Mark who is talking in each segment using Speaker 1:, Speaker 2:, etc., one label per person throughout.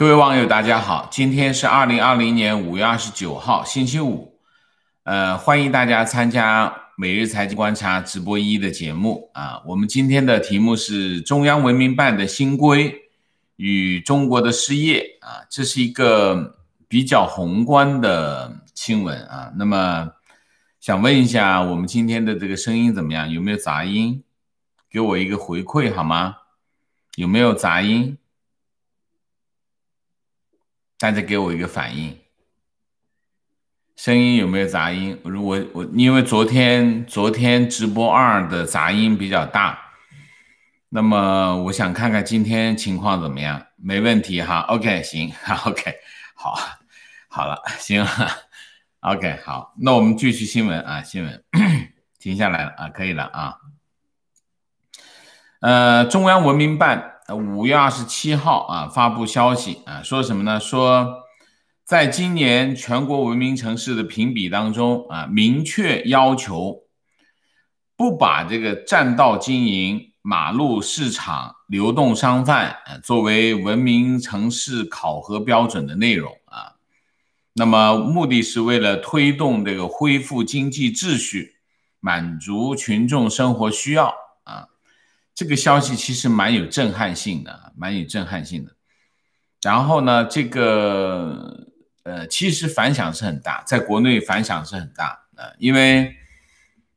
Speaker 1: 各位网友，大家好，今天是二零二零年五月二十九号，星期五，呃，欢迎大家参加《每日财经观察》直播一的节目啊。我们今天的题目是中央文明办的新规与中国的失业啊，这是一个比较宏观的新闻啊。那么，想问一下，我们今天的这个声音怎么样？有没有杂音？给我一个回馈好吗？有没有杂音？大家给我一个反应，声音有没有杂音？如果我因为昨天昨天直播二的杂音比较大，那么我想看看今天情况怎么样？没问题哈，OK 行，OK 好，好了行，OK 好，那我们继续新闻啊，新闻 停下来了啊，可以了啊，呃，中央文明办。五月二十七号啊，发布消息啊，说什么呢？说，在今年全国文明城市的评比当中啊，明确要求不把这个占道经营、马路市场、流动商贩啊作为文明城市考核标准的内容啊。那么，目的是为了推动这个恢复经济秩序，满足群众生活需要。这个消息其实蛮有震撼性的，蛮有震撼性的。然后呢，这个呃，其实反响是很大，在国内反响是很大啊，因为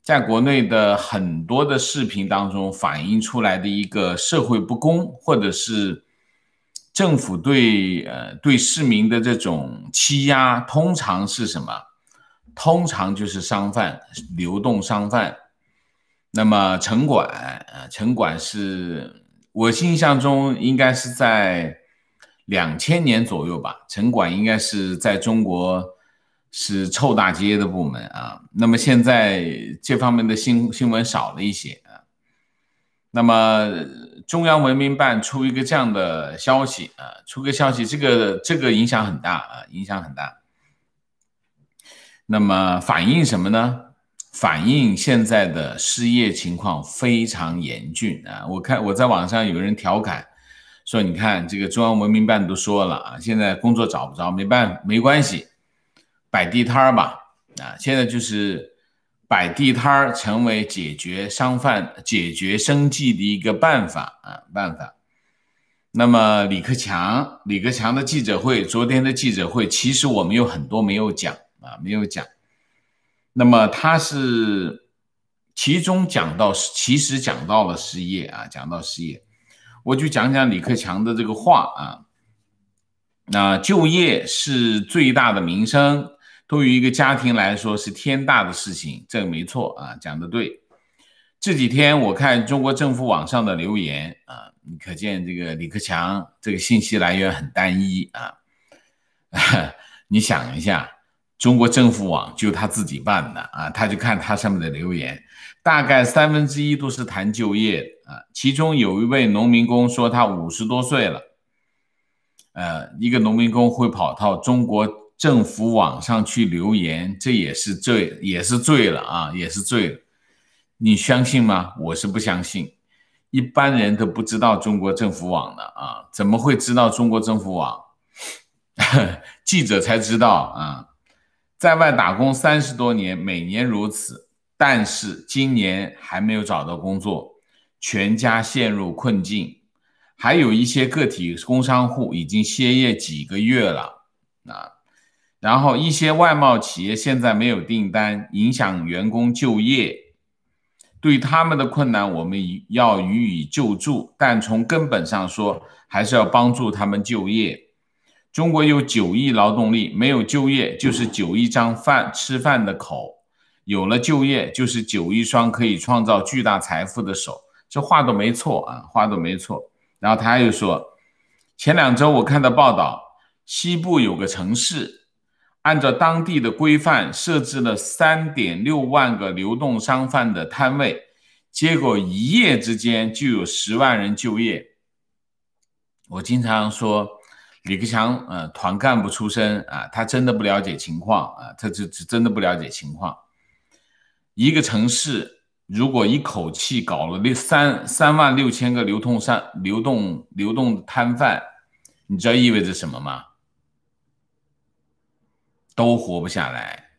Speaker 1: 在国内的很多的视频当中反映出来的一个社会不公，或者是政府对呃对市民的这种欺压，通常是什么？通常就是商贩、流动商贩。那么城管啊，城管是，我印象中应该是在两千年左右吧。城管应该是在中国是臭大街的部门啊。那么现在这方面的新新闻少了一些啊。那么中央文明办出一个这样的消息啊，出个消息，这个这个影响很大啊，影响很大。那么反映什么呢？反映现在的失业情况非常严峻啊！我看我在网上有个人调侃说：“你看这个中央文明办都说了啊，现在工作找不着，没办没关系，摆地摊儿吧啊！现在就是摆地摊儿成为解决商贩解决生计的一个办法啊办法。”那么李克强，李克强的记者会，昨天的记者会，其实我们有很多没有讲啊，没有讲。那么他是其中讲到，其实讲到了失业啊，讲到失业，我就讲讲李克强的这个话啊。那就业是最大的民生，对于一个家庭来说是天大的事情，这个没错啊，讲的对。这几天我看中国政府网上的留言啊，可见这个李克强这个信息来源很单一啊。你想一下。中国政府网就他自己办的啊，他就看他上面的留言，大概三分之一都是谈就业啊。其中有一位农民工说他五十多岁了，呃，一个农民工会跑到中国政府网上去留言，这也是醉，也是醉了啊，也是醉了。你相信吗？我是不相信，一般人都不知道中国政府网的啊，怎么会知道中国政府网？记者才知道啊。在外打工三十多年，每年如此，但是今年还没有找到工作，全家陷入困境。还有一些个体工商户已经歇业几个月了啊，然后一些外贸企业现在没有订单，影响员工就业。对他们的困难，我们要予以救助，但从根本上说，还是要帮助他们就业。中国有九亿劳动力，没有就业就是九亿张饭吃饭的口，有了就业就是九亿双可以创造巨大财富的手，这话都没错啊，话都没错。然后他又说，前两周我看到报道，西部有个城市，按照当地的规范设置了三点六万个流动商贩的摊位，结果一夜之间就有十万人就业。我经常说。李克强，呃，团干部出身啊，他真的不了解情况啊，他这这真的不了解情况。一个城市如果一口气搞了六三三万六千个流通商流动流动摊贩，你知道意味着什么吗？都活不下来，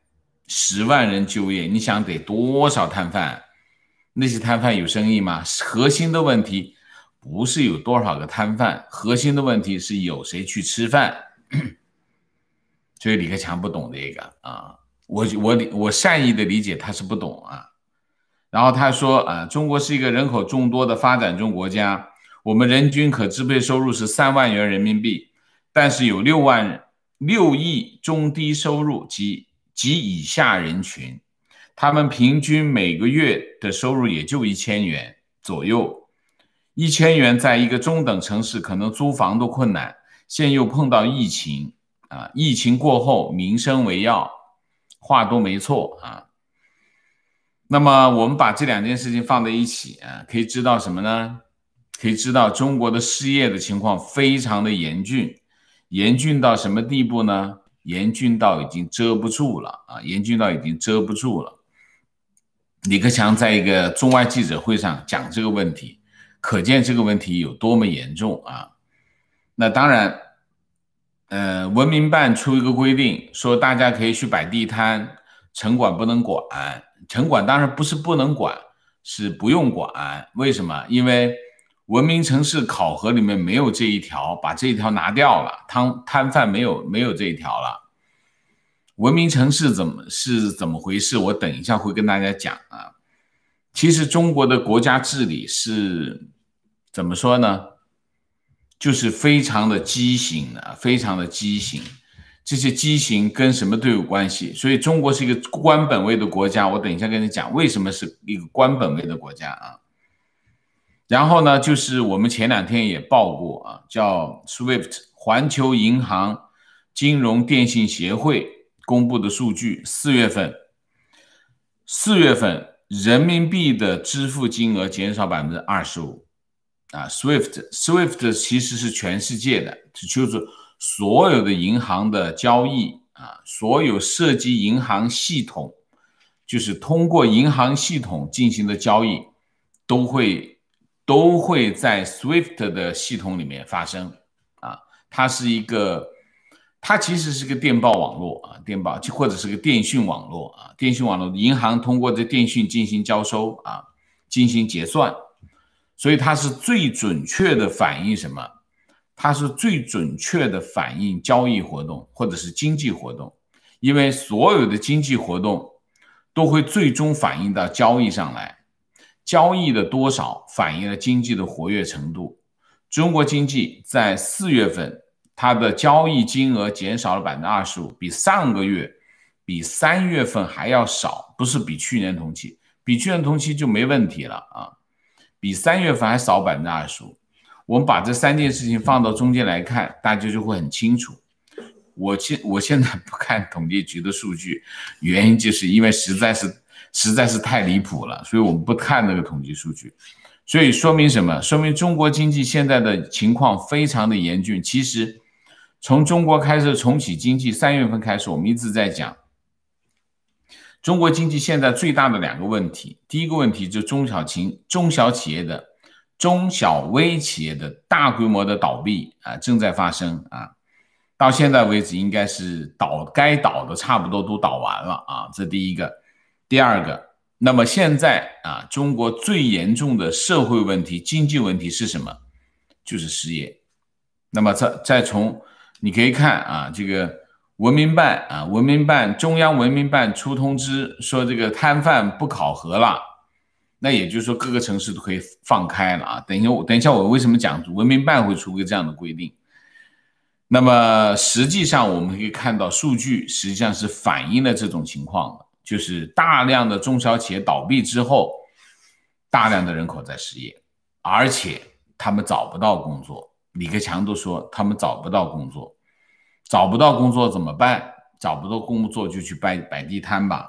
Speaker 1: 十万人就业，你想得多少摊贩？那些摊贩有生意吗？核心的问题。不是有多少个摊贩，核心的问题是有谁去吃饭。所以李克强不懂这个啊，我我我善意的理解他是不懂啊。然后他说啊，中国是一个人口众多的发展中国家，我们人均可支配收入是三万元人民币，但是有六万六亿中低收入及及以下人群，他们平均每个月的收入也就一千元左右。一千元在一个中等城市可能租房都困难，现又碰到疫情啊！疫情过后，民生为要，话都没错啊。那么我们把这两件事情放在一起啊，可以知道什么呢？可以知道中国的失业的情况非常的严峻，严峻到什么地步呢？严峻到已经遮不住了啊！严峻到已经遮不住了。李克强在一个中外记者会上讲这个问题。可见这个问题有多么严重啊！那当然，呃，文明办出一个规定，说大家可以去摆地摊，城管不能管。城管当然不是不能管，是不用管。为什么？因为文明城市考核里面没有这一条，把这一条拿掉了，摊摊贩没有没有这一条了。文明城市怎么是怎么回事？我等一下会跟大家讲啊。其实中国的国家治理是怎么说呢？就是非常的畸形啊，非常的畸形。这些畸形跟什么都有关系。所以中国是一个官本位的国家。我等一下跟你讲为什么是一个官本位的国家啊。然后呢，就是我们前两天也报过啊，叫 SWIFT 环球银行金融电信协会公布的数据，四月份，四月份。人民币的支付金额减少百分之二十五，啊，SWIFT，SWIFT 其实是全世界的，就是所有的银行的交易，啊，所有涉及银行系统，就是通过银行系统进行的交易，都会都会在 SWIFT 的系统里面发生，啊，它是一个。它其实是个电报网络啊，电报或者是个电讯网络啊，电信网络银行通过这电讯进行交收啊，进行结算，所以它是最准确的反映什么？它是最准确的反映交易活动或者是经济活动，因为所有的经济活动都会最终反映到交易上来，交易的多少反映了经济的活跃程度。中国经济在四月份。它的交易金额减少了百分之二十五，比上个月、比三月份还要少，不是比去年同期，比去年同期就没问题了啊，比三月份还少百分之二十五。我们把这三件事情放到中间来看，大家就会很清楚。我现我现在不看统计局的数据，原因就是因为实在是实在是太离谱了，所以我们不看那个统计数据。所以说明什么？说明中国经济现在的情况非常的严峻。其实。从中国开始重启经济，三月份开始，我们一直在讲中国经济现在最大的两个问题。第一个问题就是中小企中小企业的中小微企业的大规模的倒闭啊，正在发生啊，到现在为止应该是倒该倒的差不多都倒完了啊，这第一个。第二个，那么现在啊，中国最严重的社会问题、经济问题是什么？就是失业。那么再再从你可以看啊，这个文明办啊，文明办中央文明办出通知说这个摊贩不考核了，那也就是说各个城市都可以放开了啊。等一下我等一下我为什么讲文明办会出个这样的规定？那么实际上我们可以看到数据实际上是反映了这种情况的，就是大量的中小企业倒闭之后，大量的人口在失业，而且他们找不到工作。李克强都说他们找不到工作，找不到工作怎么办？找不到工作就去摆摆地摊吧，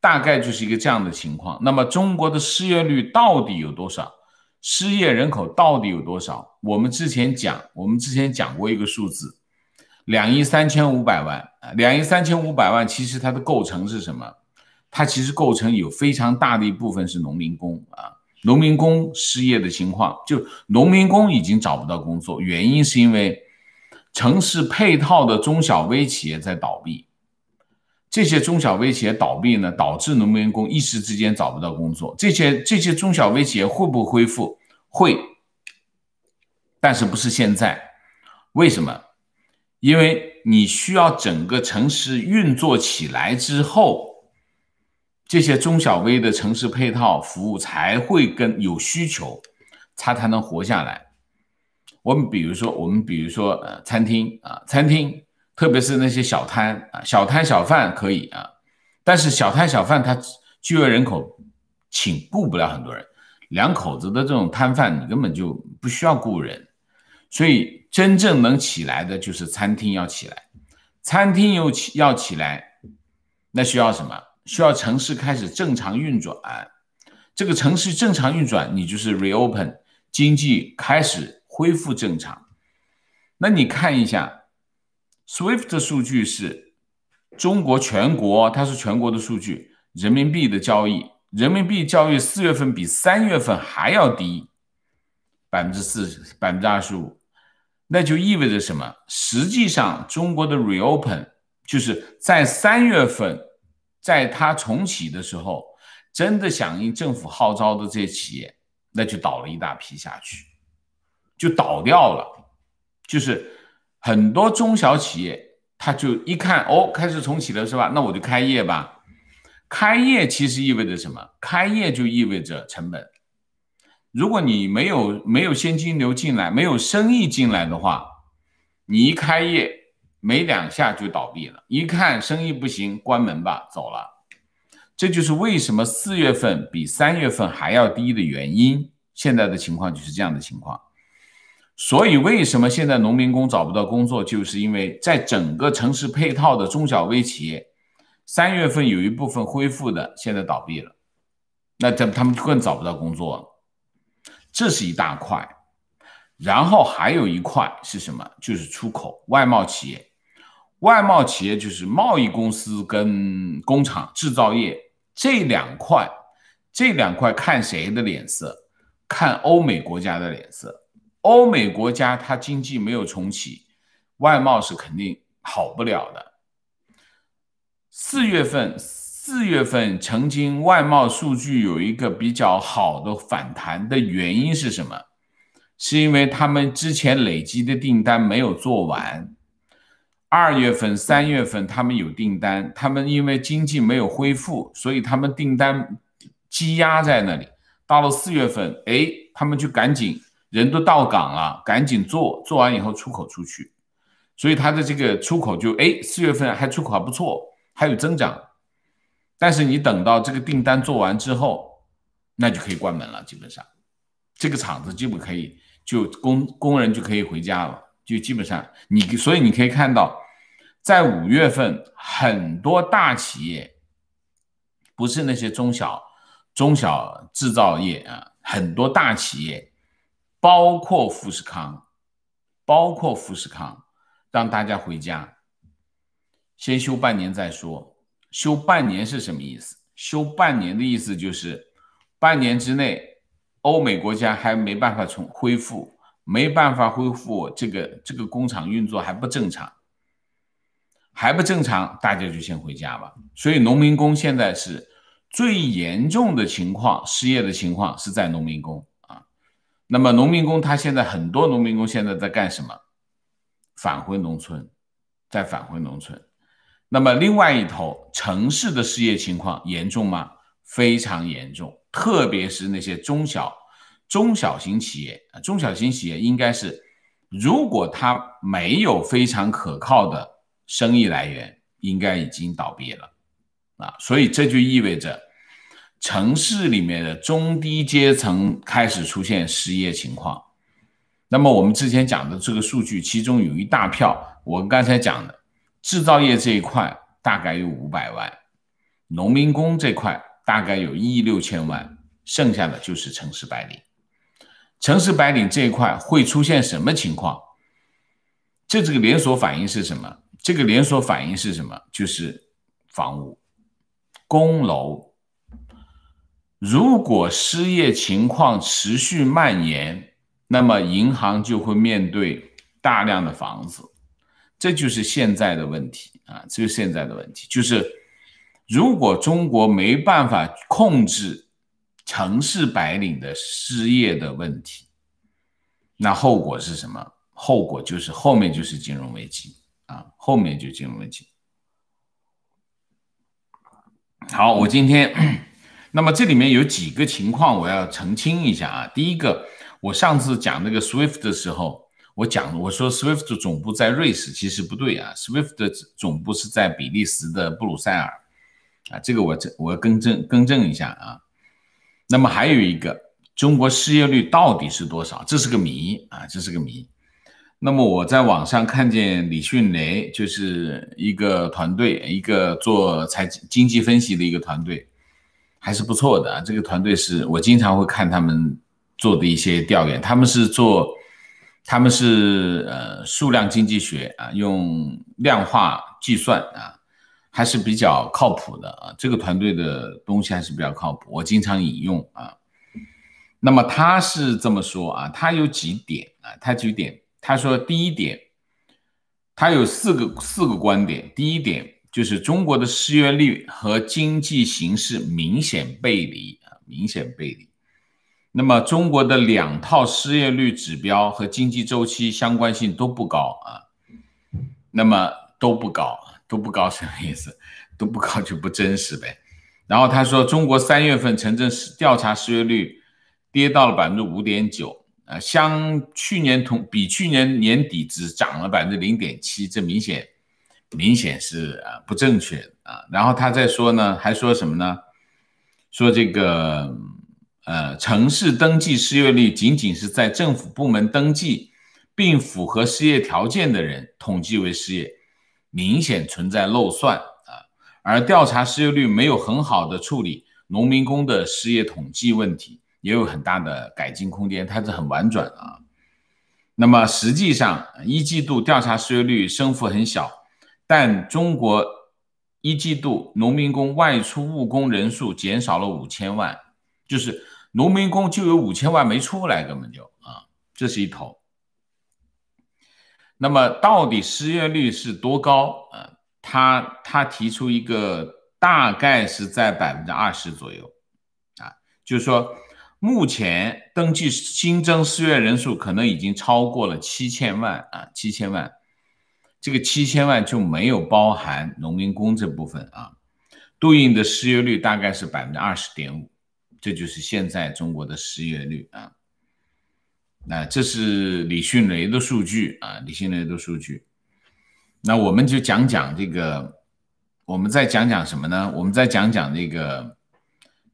Speaker 1: 大概就是一个这样的情况。那么中国的失业率到底有多少？失业人口到底有多少？我们之前讲，我们之前讲过一个数字，两亿三千五百万。两亿三千五百万其实它的构成是什么？它其实构成有非常大的一部分是农民工啊。农民工失业的情况，就农民工已经找不到工作，原因是因为城市配套的中小微企业在倒闭，这些中小微企业倒闭呢，导致农民工一时之间找不到工作。这些这些中小微企业会不会恢复？会，但是不是现在？为什么？因为你需要整个城市运作起来之后。这些中小微的城市配套服务才会跟有需求，它才能活下来。我们比如说，我们比如说，呃，餐厅啊，餐厅，特别是那些小摊啊，小摊小贩可以啊，但是小摊小贩他就业人口请雇不了很多人，两口子的这种摊贩你根本就不需要雇人，所以真正能起来的就是餐厅要起来，餐厅又起要起来，那需要什么？需要城市开始正常运转，这个城市正常运转，你就是 reopen 经济开始恢复正常。那你看一下，SWIFT 数据是，中国全国它是全国的数据，人民币的交易，人民币交易四月份比三月份还要低百分之四十，百分之二十五，那就意味着什么？实际上中国的 reopen 就是在三月份。在它重启的时候，真的响应政府号召的这些企业，那就倒了一大批下去，就倒掉了。就是很多中小企业，他就一看哦，开始重启了是吧？那我就开业吧。开业其实意味着什么？开业就意味着成本。如果你没有没有现金流进来，没有生意进来的话，你一开业。没两下就倒闭了，一看生意不行，关门吧，走了。这就是为什么四月份比三月份还要低的原因。现在的情况就是这样的情况。所以为什么现在农民工找不到工作，就是因为在整个城市配套的中小微企业，三月份有一部分恢复的，现在倒闭了，那他他们更找不到工作。这是一大块。然后还有一块是什么？就是出口外贸企业。外贸企业就是贸易公司跟工厂制造业这两块，这两块看谁的脸色，看欧美国家的脸色。欧美国家它经济没有重启，外贸是肯定好不了的。四月份四月份曾经外贸数据有一个比较好的反弹的原因是什么？是因为他们之前累积的订单没有做完。二月份、三月份他们有订单，他们因为经济没有恢复，所以他们订单积压在那里。到了四月份，哎，他们就赶紧人都到岗了，赶紧做，做完以后出口出去，所以他的这个出口就哎，四月份还出口还不错，还有增长。但是你等到这个订单做完之后，那就可以关门了，基本上，这个厂子基本可以，就工工人就可以回家了，就基本上你所以你可以看到。在五月份，很多大企业，不是那些中小、中小制造业啊，很多大企业，包括富士康，包括富士康，让大家回家，先休半年再说。休半年是什么意思？休半年的意思就是，半年之内，欧美国家还没办法从恢复，没办法恢复这个这个工厂运作还不正常。还不正常，大家就先回家吧。所以，农民工现在是最严重的情况，失业的情况是在农民工啊。那么，农民工他现在很多农民工现在在干什么？返回农村，再返回农村。那么，另外一头城市的失业情况严重吗？非常严重，特别是那些中小中小型企业啊。中小型企业应该是，如果他没有非常可靠的。生意来源应该已经倒闭了，啊，所以这就意味着城市里面的中低阶层开始出现失业情况。那么我们之前讲的这个数据，其中有一大票，我刚才讲的制造业这一块大概有五百万，农民工这块大概有一亿六千万，剩下的就是城市白领。城市白领这一块会出现什么情况？这这个连锁反应是什么？这个连锁反应是什么？就是房屋、供楼。如果失业情况持续蔓延，那么银行就会面对大量的房子，这就是现在的问题啊！这是现在的问题，就是如果中国没办法控制城市白领的失业的问题，那后果是什么？后果就是后面就是金融危机。啊，后面就金融问题。好，我今天，那么这里面有几个情况我要澄清一下啊。第一个，我上次讲那个 SWIFT 的时候，我讲我说 SWIFT 的总部在瑞士，其实不对啊，SWIFT 的总部是在比利时的布鲁塞尔啊。这个我这我要更正更正一下啊。那么还有一个，中国失业率到底是多少？这是个谜啊，这是个谜。那么我在网上看见李迅雷，就是一个团队，一个做财经济分析的一个团队，还是不错的啊。这个团队是我经常会看他们做的一些调研，他们是做，他们是呃数量经济学啊，用量化计算啊，还是比较靠谱的啊。这个团队的东西还是比较靠谱，我经常引用啊。那么他是这么说啊，他有几点啊，他几点。他说，第一点，他有四个四个观点。第一点就是中国的失业率和经济形势明显背离啊，明显背离。那么中国的两套失业率指标和经济周期相关性都不高啊，那么都不高，都不高什么意思？都不高就不真实呗。然后他说，中国三月份城镇调查失业率跌到了百分之五点九。啊，相去年同比去年年底只涨了百分之零点七，这明显明显是啊不正确啊。然后他在说呢，还说什么呢？说这个呃城市登记失业率仅仅是在政府部门登记并符合失业条件的人统计为失业，明显存在漏算啊。而调查失业率没有很好的处理农民工的失业统计问题。也有很大的改进空间，它是很婉转啊。那么实际上，一季度调查失业率升幅很小，但中国一季度农民工外出务工人数减少了五千万，就是农民工就有五千万没出来，根本就啊，这是一头。那么到底失业率是多高啊？他他提出一个大概是在百分之二十左右啊，就是说。目前登记新增失业人数可能已经超过了七千万啊，七千万，这个七千万就没有包含农民工这部分啊。对应的失业率大概是百分之二十点五，这就是现在中国的失业率啊。那这是李迅雷的数据啊，李迅雷的数据。那我们就讲讲这个，我们再讲讲什么呢？我们再讲讲那个。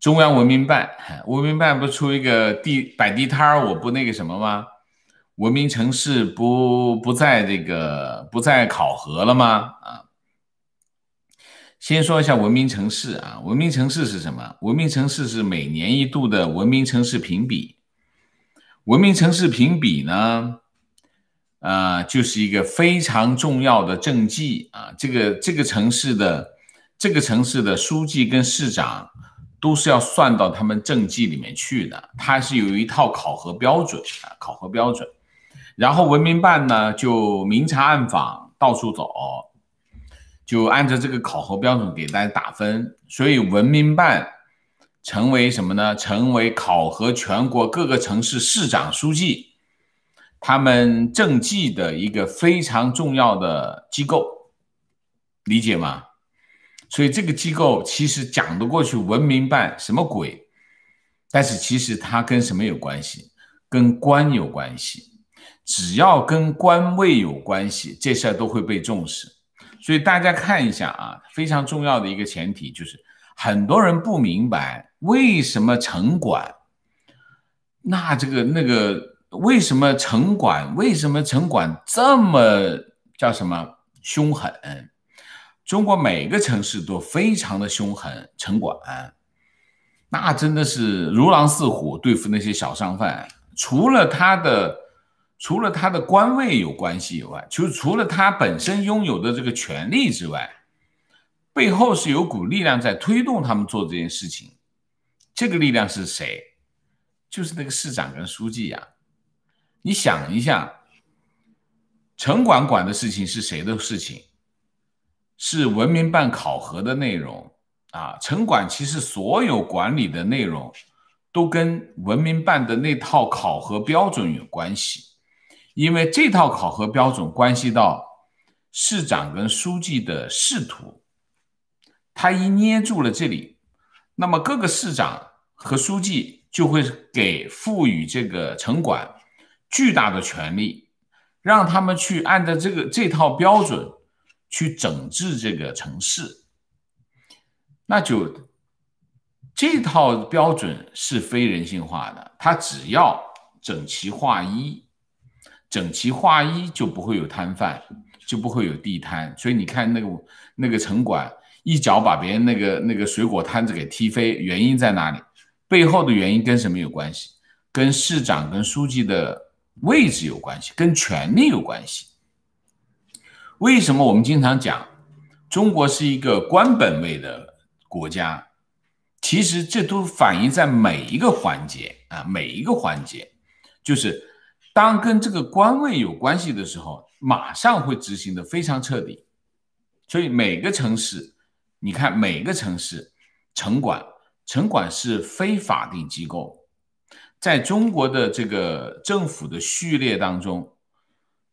Speaker 1: 中央文明办，文明办不出一个地摆地摊儿，我不那个什么吗？文明城市不不在这个不在考核了吗？啊，先说一下文明城市啊，文明城市是什么？文明城市是每年一度的文明城市评比，文明城市评比呢，啊，就是一个非常重要的政绩啊，这个这个城市的这个城市的书记跟市长。都是要算到他们政绩里面去的，它是有一套考核标准啊，考核标准。然后文明办呢就明察暗访，到处走，就按照这个考核标准给大家打分。所以文明办成为什么呢？成为考核全国各个城市市长、书记他们政绩的一个非常重要的机构，理解吗？所以这个机构其实讲得过去，文明办什么鬼？但是其实它跟什么有关系？跟官有关系。只要跟官位有关系，这事儿都会被重视。所以大家看一下啊，非常重要的一个前提就是，很多人不明白为什么城管？那这个那个为什么城管？为什么城管这么叫什么凶狠？中国每个城市都非常的凶狠，城管那真的是如狼似虎，对付那些小商贩。除了他的，除了他的官位有关系以外，就是除了他本身拥有的这个权利之外，背后是有股力量在推动他们做这件事情。这个力量是谁？就是那个市长跟书记呀。你想一下，城管管的事情是谁的事情？是文明办考核的内容啊，城管其实所有管理的内容都跟文明办的那套考核标准有关系，因为这套考核标准关系到市长跟书记的仕途，他一捏住了这里，那么各个市长和书记就会给赋予这个城管巨大的权利，让他们去按照这个这套标准。去整治这个城市，那就这套标准是非人性化的。他只要整齐划一，整齐划一就不会有摊贩，就不会有地摊。所以你看那个那个城管一脚把别人那个那个水果摊子给踢飞，原因在哪里？背后的原因跟什么有关系？跟市长、跟书记的位置有关系，跟权力有关系。为什么我们经常讲中国是一个官本位的国家？其实这都反映在每一个环节啊，每一个环节，就是当跟这个官位有关系的时候，马上会执行的非常彻底。所以每个城市，你看每个城市，城管，城管是非法定机构，在中国的这个政府的序列当中。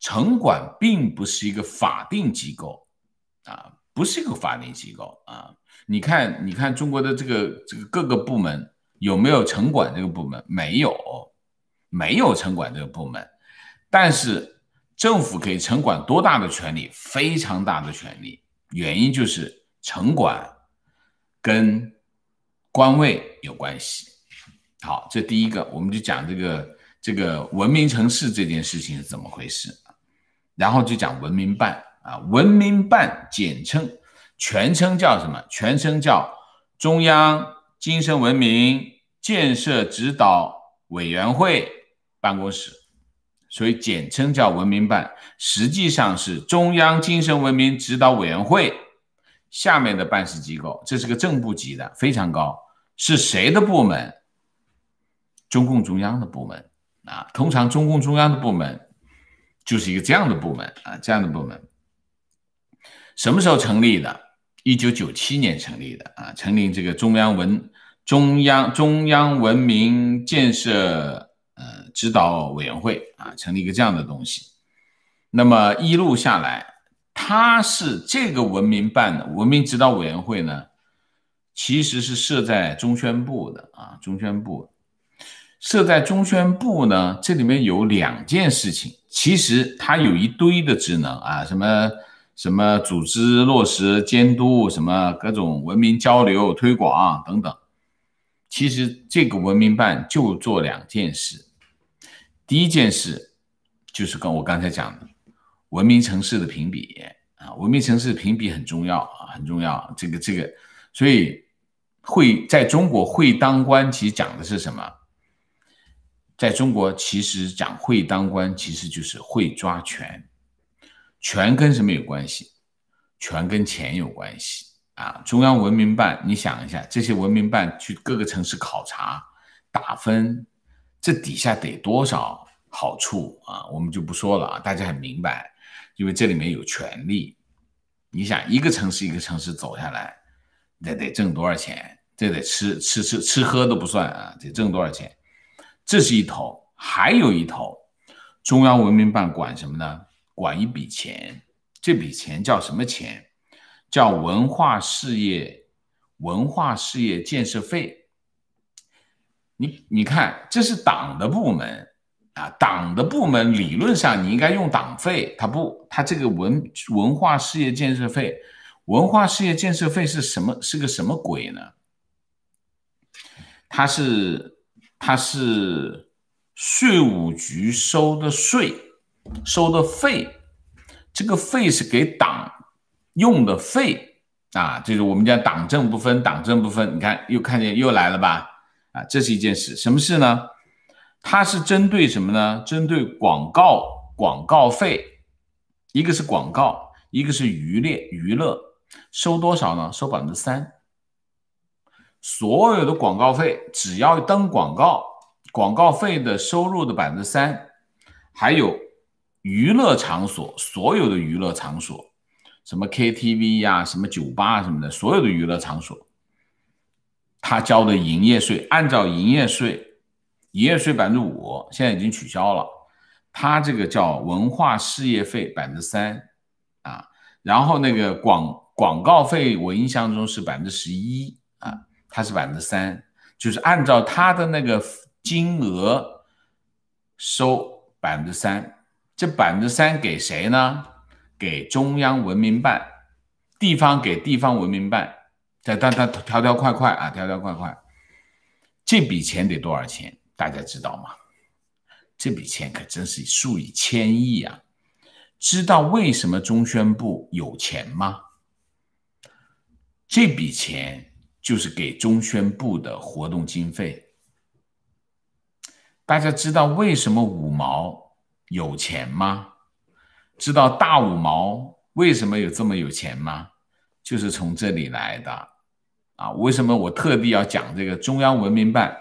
Speaker 1: 城管并不是一个法定机构，啊，不是一个法定机构啊！你看，你看中国的这个这个各个部门有没有城管这个部门？没有，没有城管这个部门。但是政府给城管多大的权利？非常大的权利。原因就是城管跟官位有关系。好，这第一个，我们就讲这个这个文明城市这件事情是怎么回事。然后就讲文明办啊，文明办简称，全称叫什么？全称叫中央精神文明建设指导委员会办公室，所以简称叫文明办，实际上是中央精神文明指导委员会下面的办事机构，这是个正部级的，非常高，是谁的部门？中共中央的部门啊，通常中共中央的部门。就是一个这样的部门啊，这样的部门，什么时候成立的？一九九七年成立的啊，成立这个中央文中央中央文明建设呃指导委员会啊，成立一个这样的东西。那么一路下来，它是这个文明办的文明指导委员会呢，其实是设在中宣部的啊，中宣部。设在中宣部呢，这里面有两件事情，其实它有一堆的职能啊，什么什么组织落实、监督什么各种文明交流、推广等等。其实这个文明办就做两件事，第一件事就是跟我刚才讲的文明城市的评比啊，文明城市的评比很重要啊，很重要。这个这个，所以会在中国会当官，其实讲的是什么？在中国，其实讲会当官，其实就是会抓权。权跟什么有关系？权跟钱有关系啊！中央文明办，你想一下，这些文明办去各个城市考察、打分，这底下得多少好处啊？我们就不说了啊，大家很明白，因为这里面有权利。你想，一个城市一个城市走下来，那得挣多少钱？这得吃吃吃吃喝都不算啊，得挣多少钱？这是一头，还有一头，中央文明办管什么呢？管一笔钱，这笔钱叫什么钱？叫文化事业、文化事业建设费。你你看，这是党的部门啊，党的部门理论上你应该用党费，他不，他这个文文化事业建设费，文化事业建设费是什么？是个什么鬼呢？它是。它是税务局收的税，收的费，这个费是给党用的费啊，就是我们讲党政不分，党政不分。你看又看见又来了吧？啊，这是一件事，什么事呢？它是针对什么呢？针对广告，广告费，一个是广告，一个是娱乐，娱乐收多少呢？收百分之三。所有的广告费，只要登广告，广告费的收入的百分之三，还有娱乐场所，所有的娱乐场所，什么 KTV 呀，什么酒吧什么的，所有的娱乐场所，他交的营业税，按照营业税，营业税百分之五，现在已经取消了，他这个叫文化事业费百分之三，啊，然后那个广广告费，我印象中是百分之十一，啊。它是百分之三，就是按照他的那个金额收百分之三，这百分之三给谁呢？给中央文明办，地方给地方文明办，这当当条条块块啊，条条块块，这笔钱得多少钱？大家知道吗？这笔钱可真是数以千亿啊！知道为什么中宣部有钱吗？这笔钱。就是给中宣部的活动经费。大家知道为什么五毛有钱吗？知道大五毛为什么有这么有钱吗？就是从这里来的，啊，为什么我特地要讲这个中央文明办？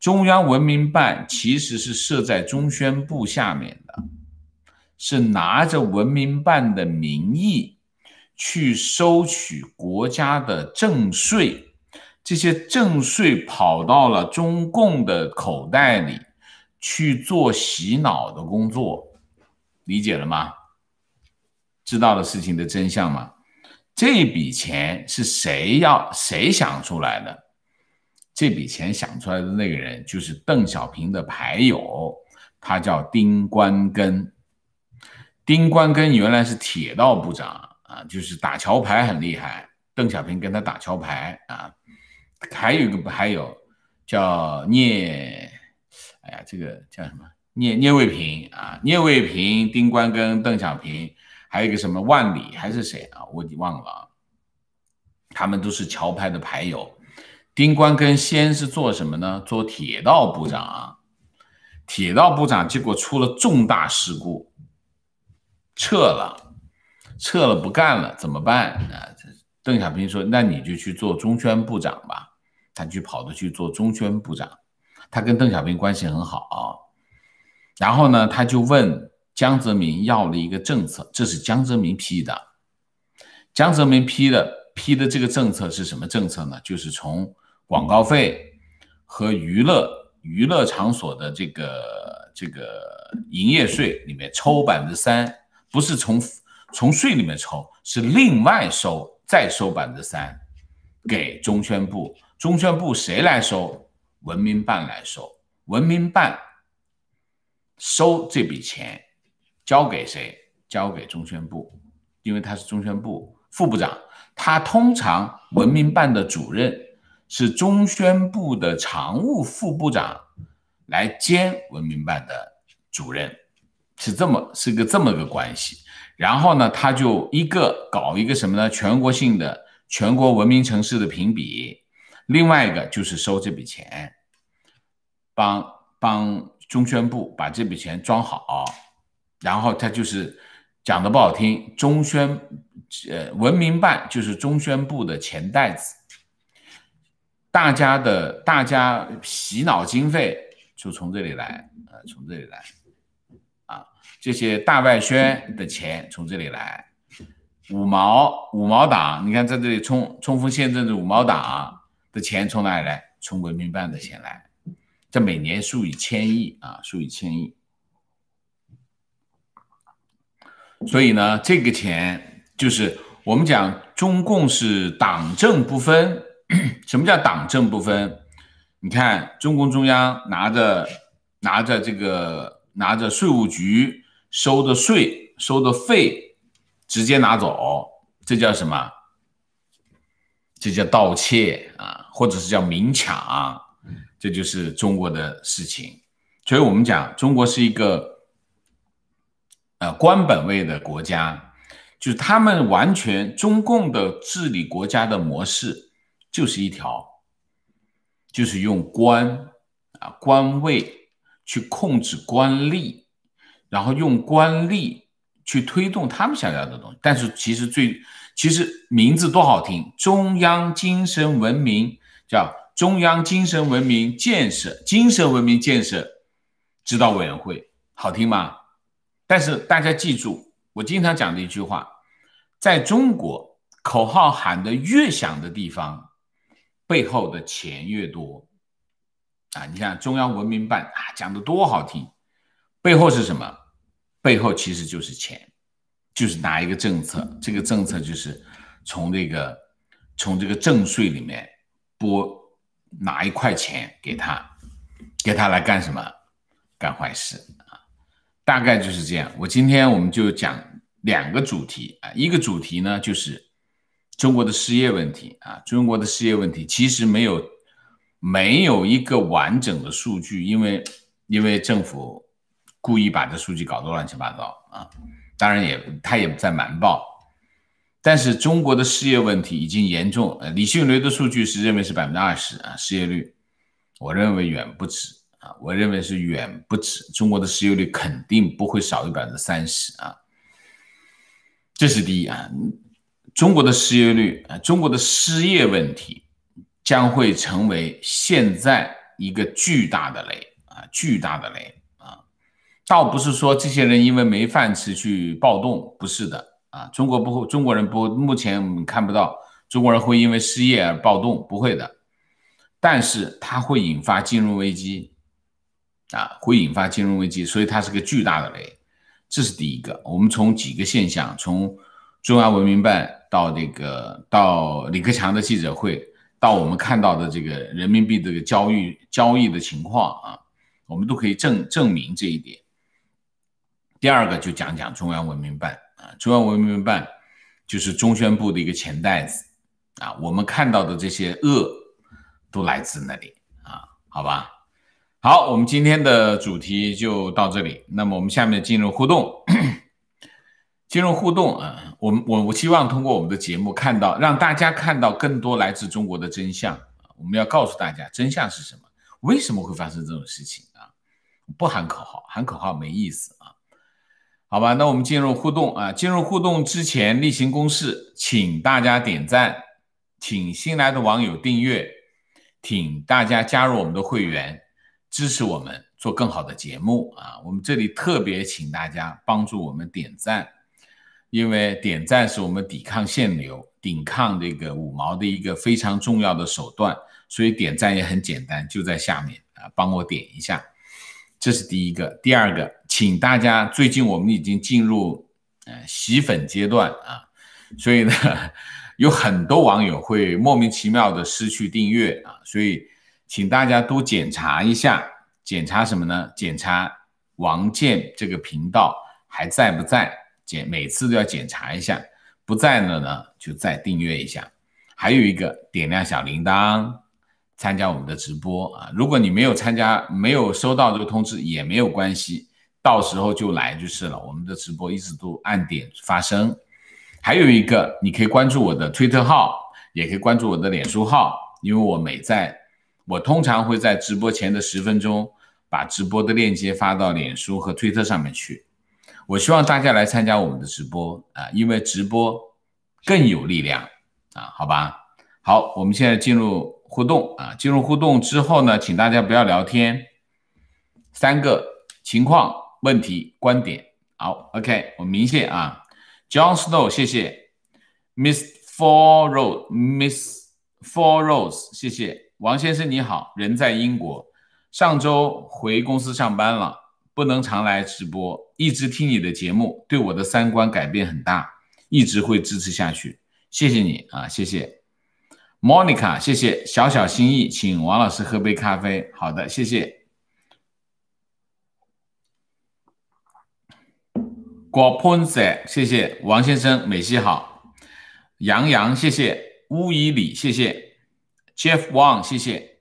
Speaker 1: 中央文明办其实是设在中宣部下面的，是拿着文明办的名义去收取国家的正税。这些正税跑到了中共的口袋里，去做洗脑的工作，理解了吗？知道的事情的真相吗？这笔钱是谁要谁想出来的？这笔钱想出来的那个人就是邓小平的牌友，他叫丁关根。丁关根原来是铁道部长啊，就是打桥牌很厉害。邓小平跟他打桥牌啊。还有一个还有叫聂，哎呀，这个叫什么聂聂卫平啊？聂卫平、丁关根、邓小平，还有一个什么万里还是谁啊？我已忘了啊。他们都是桥派的牌友。丁关根先是做什么呢？做铁道部长，铁道部长结果出了重大事故，撤了，撤了不干了，怎么办？啊，邓小平说，那你就去做中宣部长吧。他去跑的去做中宣部长，他跟邓小平关系很好，然后呢，他就问江泽民要了一个政策，这是江泽民批的，江泽民批的批的这个政策是什么政策呢？就是从广告费和娱乐娱乐场所的这个这个营业税里面抽百分之三，不是从从税里面抽，是另外收再收百分之三给中宣部。中宣部谁来收？文明办来收。文明办收这笔钱，交给谁？交给中宣部，因为他是中宣部副部长。他通常文明办的主任是中宣部的常务副部长来兼文明办的主任，是这么是个这么个关系。然后呢，他就一个搞一个什么呢？全国性的全国文明城市的评比。另外一个就是收这笔钱，帮帮中宣部把这笔钱装好，然后他就是讲的不好听，中宣呃文明办就是中宣部的钱袋子，大家的大家洗脑经费就从这里来，呃，从这里来，啊，这些大外宣的钱从这里来，五毛五毛党，你看在这里冲冲锋陷阵的五毛党。的钱从哪里来？从文明办的钱来，这每年数以千亿啊，数以千亿。所以呢，这个钱就是我们讲中共是党政不分。什么叫党政不分？你看中共中央拿着拿着这个拿着税务局收的税收的费直接拿走，这叫什么？这叫盗窃啊，或者是叫明抢，这就是中国的事情。所以我们讲，中国是一个呃官本位的国家，就是他们完全中共的治理国家的模式就是一条，就是用官啊官位去控制官吏，然后用官吏去推动他们想要的东西。但是其实最。其实名字多好听，中央精神文明叫中央精神文明建设精神文明建设指导委员会，好听吗？但是大家记住我经常讲的一句话，在中国口号喊得越响的地方，背后的钱越多啊！你看中央文明办啊，讲的多好听，背后是什么？背后其实就是钱。就是拿一个政策，这个政策就是从这个从这个征税里面拨拿一块钱给他，给他来干什么？干坏事啊，大概就是这样。我今天我们就讲两个主题啊，一个主题呢就是中国的失业问题啊，中国的失业问题其实没有没有一个完整的数据，因为因为政府故意把这数据搞得乱七八糟啊。当然也，他也在瞒报，但是中国的失业问题已经严重。呃，李迅雷的数据是认为是百分之二十啊，失业率，我认为远不止啊，我认为是远不止。中国的失业率肯定不会少于百分之三十啊，这是第一啊，中国的失业率啊，中国的失业问题将会成为现在一个巨大的雷啊，巨大的雷。倒不是说这些人因为没饭吃去暴动，不是的啊。中国不会，中国人不，目前我们看不到中国人会因为失业而暴动，不会的。但是它会引发金融危机，啊，会引发金融危机，所以它是个巨大的雷。这是第一个。我们从几个现象，从中央文明办到这个到李克强的记者会，到我们看到的这个人民币这个交易交易的情况啊，我们都可以证证明这一点。第二个就讲讲中央文明办啊，中央文明办就是中宣部的一个钱袋子啊，我们看到的这些恶都来自那里啊，好吧？好，我们今天的主题就到这里。那么我们下面进入互动，进入互动啊，我们我我希望通过我们的节目看到，让大家看到更多来自中国的真相。我们要告诉大家真相是什么？为什么会发生这种事情啊？不喊口号，喊口号没意思。好吧，那我们进入互动啊。进入互动之前，例行公事，请大家点赞，请新来的网友订阅，请大家加入我们的会员，支持我们做更好的节目啊。我们这里特别请大家帮助我们点赞，因为点赞是我们抵抗限流、抵抗这个五毛的一个非常重要的手段，所以点赞也很简单，就在下面啊，帮我点一下。这是第一个，第二个。请大家，最近我们已经进入呃洗粉阶段啊，所以呢，有很多网友会莫名其妙的失去订阅啊，所以请大家多检查一下，检查什么呢？检查王建这个频道还在不在？检每次都要检查一下，不在了呢就再订阅一下。还有一个点亮小铃铛，参加我们的直播啊。如果你没有参加，没有收到这个通知也没有关系。到时候就来就是了。我们的直播一直都按点发生，还有一个，你可以关注我的推特号，也可以关注我的脸书号，因为我每在，我通常会在直播前的十分钟把直播的链接发到脸书和推特上面去。我希望大家来参加我们的直播啊，因为直播更有力量啊，好吧？好，我们现在进入互动啊，进入互动之后呢，请大家不要聊天，三个情况。问题观点好，OK，我明谢啊，John Snow，谢谢，Miss Four Rose，Miss Four Rose，谢谢，王先生你好，人在英国，上周回公司上班了，不能常来直播，一直听你的节目，对我的三观改变很大，一直会支持下去，谢谢你啊，谢谢，Monica，谢谢小小心意，请王老师喝杯咖啡，好的，谢谢。郭鹏仔，谢谢王先生，美西好，杨洋，谢谢乌伊里，谢谢 Jeff Wang，谢谢，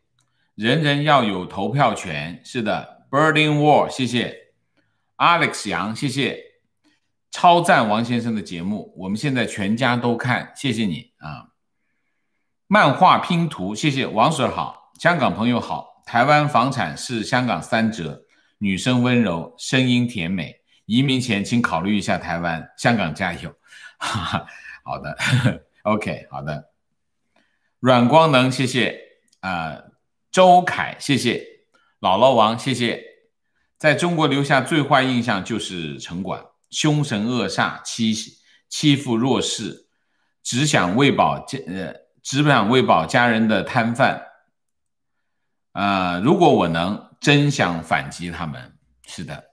Speaker 1: 人人要有投票权，是的 b e r l i n g Wall，谢谢 Alex 杨，谢谢，超赞王先生的节目，我们现在全家都看，谢谢你啊，漫画拼图，谢谢王 Sir 好，香港朋友好，台湾房产是香港三折，女生温柔，声音甜美。移民前，请考虑一下台湾、香港，加油！哈哈，好的，OK，好的。软光能，谢谢。啊，周凯，谢谢。姥姥王，谢谢。在中国留下最坏印象就是城管凶神恶煞、欺欺负弱势，只想喂饱家呃只想喂饱家人的摊贩。啊，如果我能真想反击他们，是的。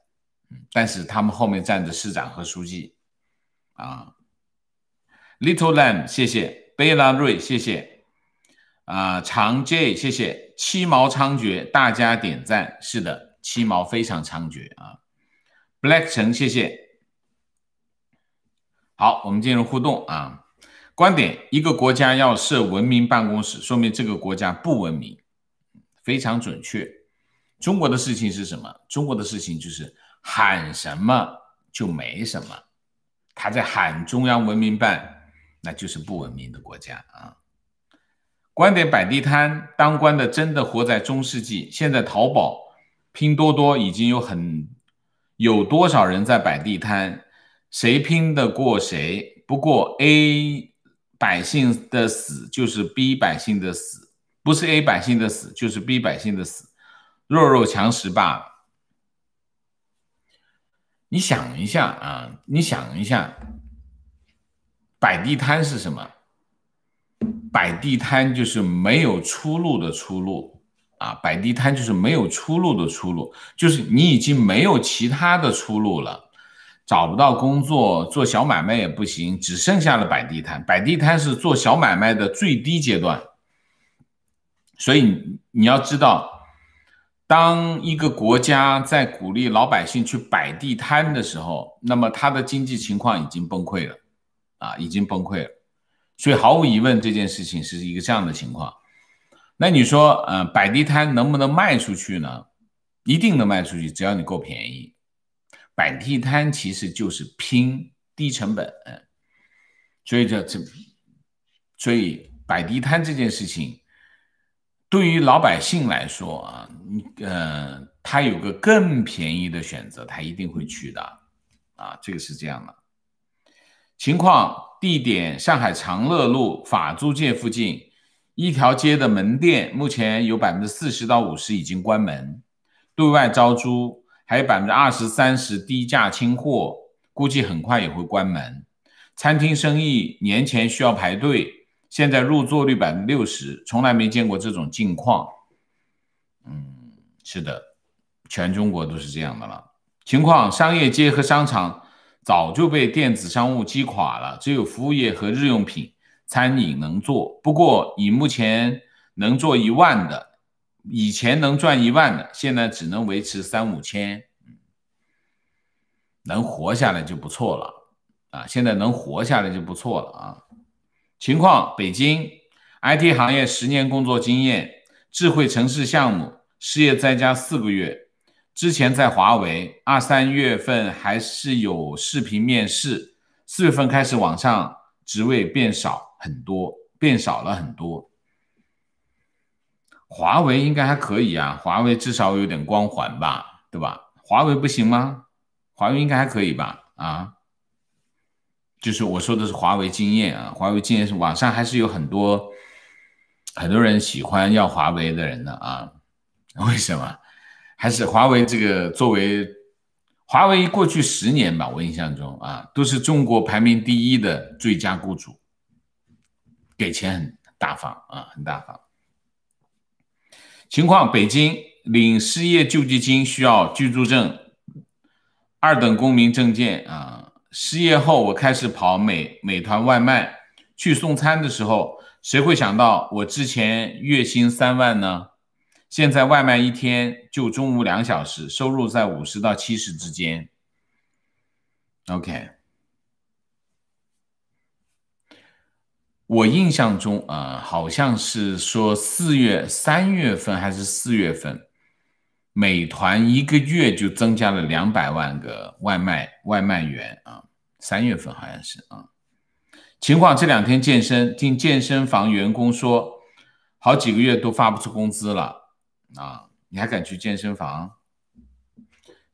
Speaker 1: 但是他们后面站着市长和书记，啊，Little Lamb，谢谢，贝拉瑞，谢谢，啊，长 J，谢谢，七毛猖獗，大家点赞，是的，七毛非常猖獗啊，Black 城，谢谢，好，我们进入互动啊，观点：一个国家要设文明办公室，说明这个国家不文明，非常准确。中国的事情是什么？中国的事情就是。喊什么就没什么，他在喊中央文明办，那就是不文明的国家啊！观点摆地摊，当官的真的活在中世纪。现在淘宝、拼多多已经有很有多少人在摆地摊，谁拼得过谁？不过 A 百姓的死就是 B 百姓的死，不是 A 百姓的死就是 B 百姓的死，弱肉强食吧。你想一下啊，你想一下，摆地摊是什么？摆地摊就是没有出路的出路啊！摆地摊就是没有出路的出路，就是你已经没有其他的出路了，找不到工作，做小买卖也不行，只剩下了摆地摊。摆地摊是做小买卖的最低阶段，所以你要知道。当一个国家在鼓励老百姓去摆地摊的时候，那么他的经济情况已经崩溃了，啊，已经崩溃了。所以毫无疑问，这件事情是一个这样的情况。那你说，嗯，摆地摊能不能卖出去呢？一定能卖出去，只要你够便宜。摆地摊其实就是拼低成本，所以这这，所以摆地摊这件事情。对于老百姓来说啊，你呃，他有个更便宜的选择，他一定会去的，啊，这个是这样的。情况地点：上海长乐路法租界附近一条街的门店，目前有百分之四十到五十已经关门，对外招租，还有百分之二十三十低价清货，估计很快也会关门。餐厅生意年前需要排队。现在入座率百分之六十，从来没见过这种境况。嗯，是的，全中国都是这样的了。情况：商业街和商场早就被电子商务击垮了，只有服务业和日用品、餐饮能做。不过，以目前能做一万的，以前能赚一万的，现在只能维持三五千。嗯，能活下来就不错了啊！现在能活下来就不错了啊！情况：北京 IT 行业十年工作经验，智慧城市项目，失业在家四个月。之前在华为，二三月份还是有视频面试，四月份开始往上，职位变少很多，变少了很多。华为应该还可以啊，华为至少有点光环吧，对吧？华为不行吗？华为应该还可以吧？啊？就是我说的是华为经验啊，华为经验是网上还是有很多很多人喜欢要华为的人的啊？为什么？还是华为这个作为华为过去十年吧，我印象中啊，都是中国排名第一的最佳雇主，给钱很大方啊，很大方。情况：北京领失业救济金需要居住证、二等公民证件啊。失业后，我开始跑美美团外卖去送餐的时候，谁会想到我之前月薪三万呢？现在外卖一天就中午两小时，收入在五十到七十之间。OK，我印象中啊，好像是说四月三月份还是四月份。美团一个月就增加了两百万个外卖外卖员啊，三月份好像是啊。情况这两天健身，听健身房员工说，好几个月都发不出工资了啊，你还敢去健身房？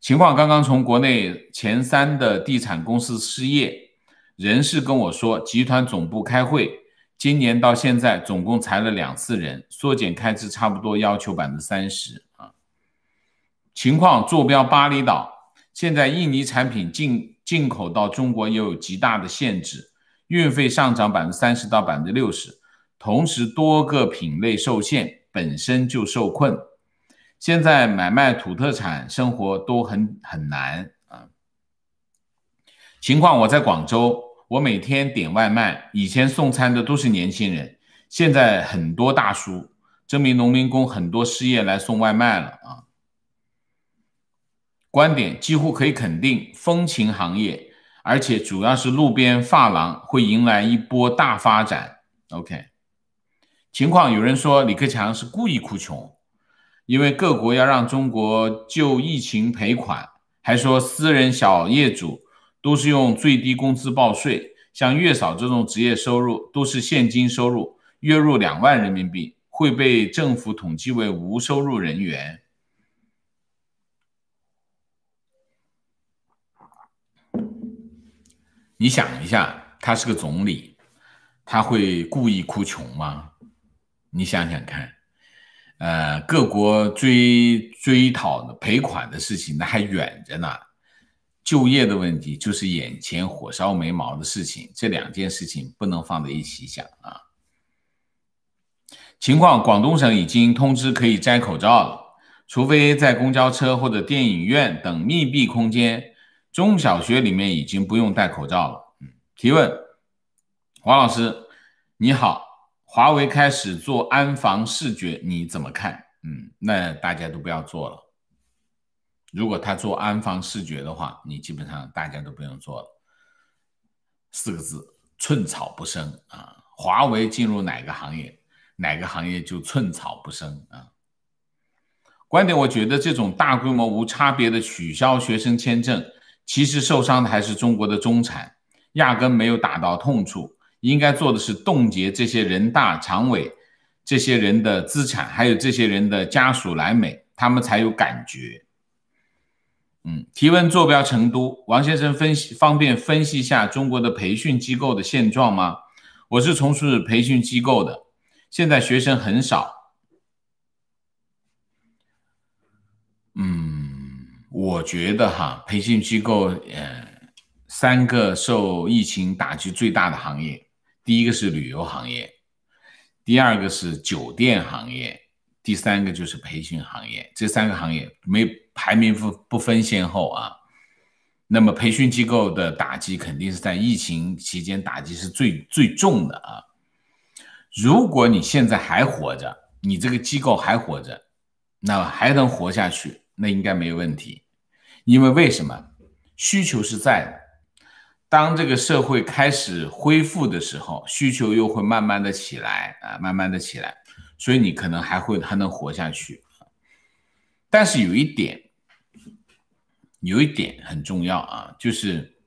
Speaker 1: 情况刚刚从国内前三的地产公司失业，人事跟我说，集团总部开会，今年到现在总共裁了两次人，缩减开支差不多要求百分之三十啊。情况坐标巴厘岛，现在印尼产品进进口到中国又有极大的限制，运费上涨百分之三十到百分之六十，同时多个品类受限，本身就受困。现在买卖土特产、生活都很很难啊。情况我在广州，我每天点外卖，以前送餐的都是年轻人，现在很多大叔，证明农民工很多失业来送外卖了啊。观点几乎可以肯定，风情行业，而且主要是路边发廊会迎来一波大发展。OK，情况有人说李克强是故意哭穷，因为各国要让中国就疫情赔款，还说私人小业主都是用最低工资报税，像月嫂这种职业收入都是现金收入，月入两万人民币会被政府统计为无收入人员。你想一下，他是个总理，他会故意哭穷吗？你想想看，呃，各国追追讨赔款的事情那还远着呢，就业的问题就是眼前火烧眉毛的事情，这两件事情不能放在一起想啊。情况：广东省已经通知可以摘口罩了，除非在公交车或者电影院等密闭空间。中小学里面已经不用戴口罩了。嗯，提问，王老师，你好，华为开始做安防视觉，你怎么看？嗯，那大家都不要做了。如果他做安防视觉的话，你基本上大家都不用做了。四个字，寸草不生啊！华为进入哪个行业，哪个行业就寸草不生啊。观点，我觉得这种大规模无差别的取消学生签证。其实受伤的还是中国的中产，压根没有打到痛处。应该做的是冻结这些人大常委这些人的资产，还有这些人的家属来美，他们才有感觉。嗯，提问坐标成都，王先生分析方便分析一下中国的培训机构的现状吗？我是从事培训机构的，现在学生很少。我觉得哈，培训机构，嗯，三个受疫情打击最大的行业，第一个是旅游行业，第二个是酒店行业，第三个就是培训行业。这三个行业没排名不不分先后啊。那么培训机构的打击肯定是在疫情期间打击是最最重的啊。如果你现在还活着，你这个机构还活着，那还能活下去，那应该没问题。因为为什么需求是在的？当这个社会开始恢复的时候，需求又会慢慢的起来啊，慢慢的起来，所以你可能还会还能活下去。但是有一点，有一点很重要啊，就是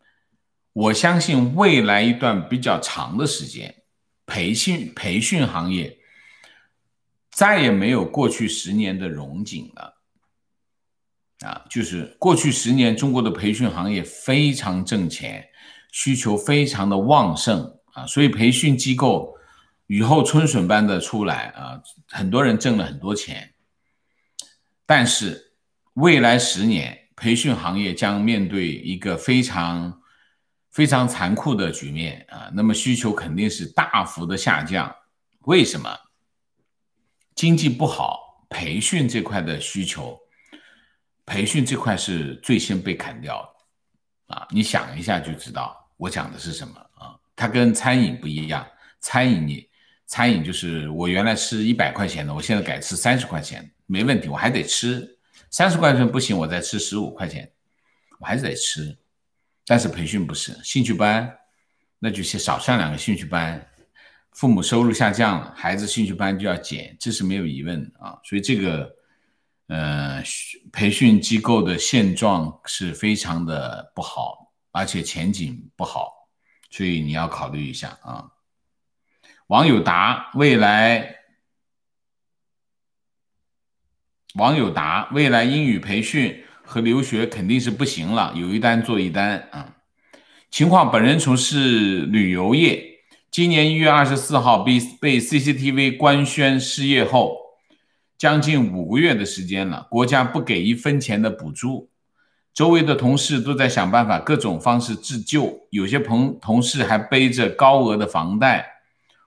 Speaker 1: 我相信未来一段比较长的时间，培训培训行业再也没有过去十年的荣景了。啊，就是过去十年中国的培训行业非常挣钱，需求非常的旺盛啊，所以培训机构雨后春笋般的出来啊，很多人挣了很多钱。但是未来十年培训行业将面对一个非常非常残酷的局面啊，那么需求肯定是大幅的下降，为什么？经济不好，培训这块的需求。培训这块是最先被砍掉的啊！你想一下就知道我讲的是什么啊！它跟餐饮不一样，餐饮你餐饮就是我原来吃一百块钱的，我现在改吃三十块钱没问题，我还得吃三十块钱不行，我再吃十五块钱，我还是得吃。但是培训不是兴趣班，那就先少上两个兴趣班。父母收入下降了，孩子兴趣班就要减，这是没有疑问的啊！所以这个。嗯，培训机构的现状是非常的不好，而且前景不好，所以你要考虑一下啊。网友答：未来，网友答：未来英语培训和留学肯定是不行了，有一单做一单啊。情况：本人从事旅游业，今年一月二十四号被被 CCTV 官宣失业后。将近五个月的时间了，国家不给一分钱的补助，周围的同事都在想办法各种方式自救，有些朋同事还背着高额的房贷，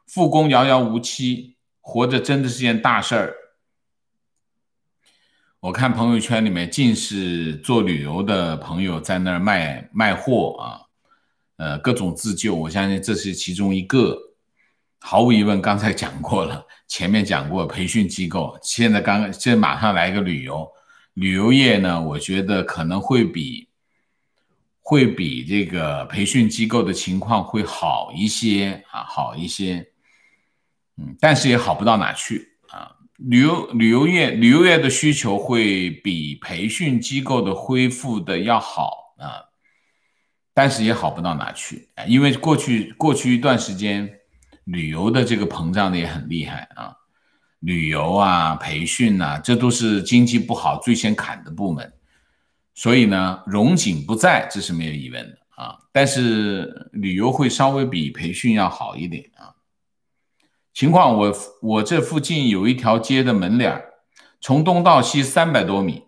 Speaker 1: 复工遥遥无期，活着真的是件大事儿。我看朋友圈里面尽是做旅游的朋友在那儿卖卖货啊，呃，各种自救，我相信这是其中一个。毫无疑问，刚才讲过了，前面讲过培训机构，现在刚这马上来一个旅游，旅游业呢，我觉得可能会比会比这个培训机构的情况会好一些啊，好一些，嗯，但是也好不到哪去啊。旅游旅游业旅游业的需求会比培训机构的恢复的要好啊，但是也好不到哪去，因为过去过去一段时间。旅游的这个膨胀的也很厉害啊，旅游啊、培训呐，这都是经济不好最先砍的部门。所以呢，荣景不在，这是没有疑问的啊。但是旅游会稍微比培训要好一点啊。情况我我这附近有一条街的门脸从东到西三百多米，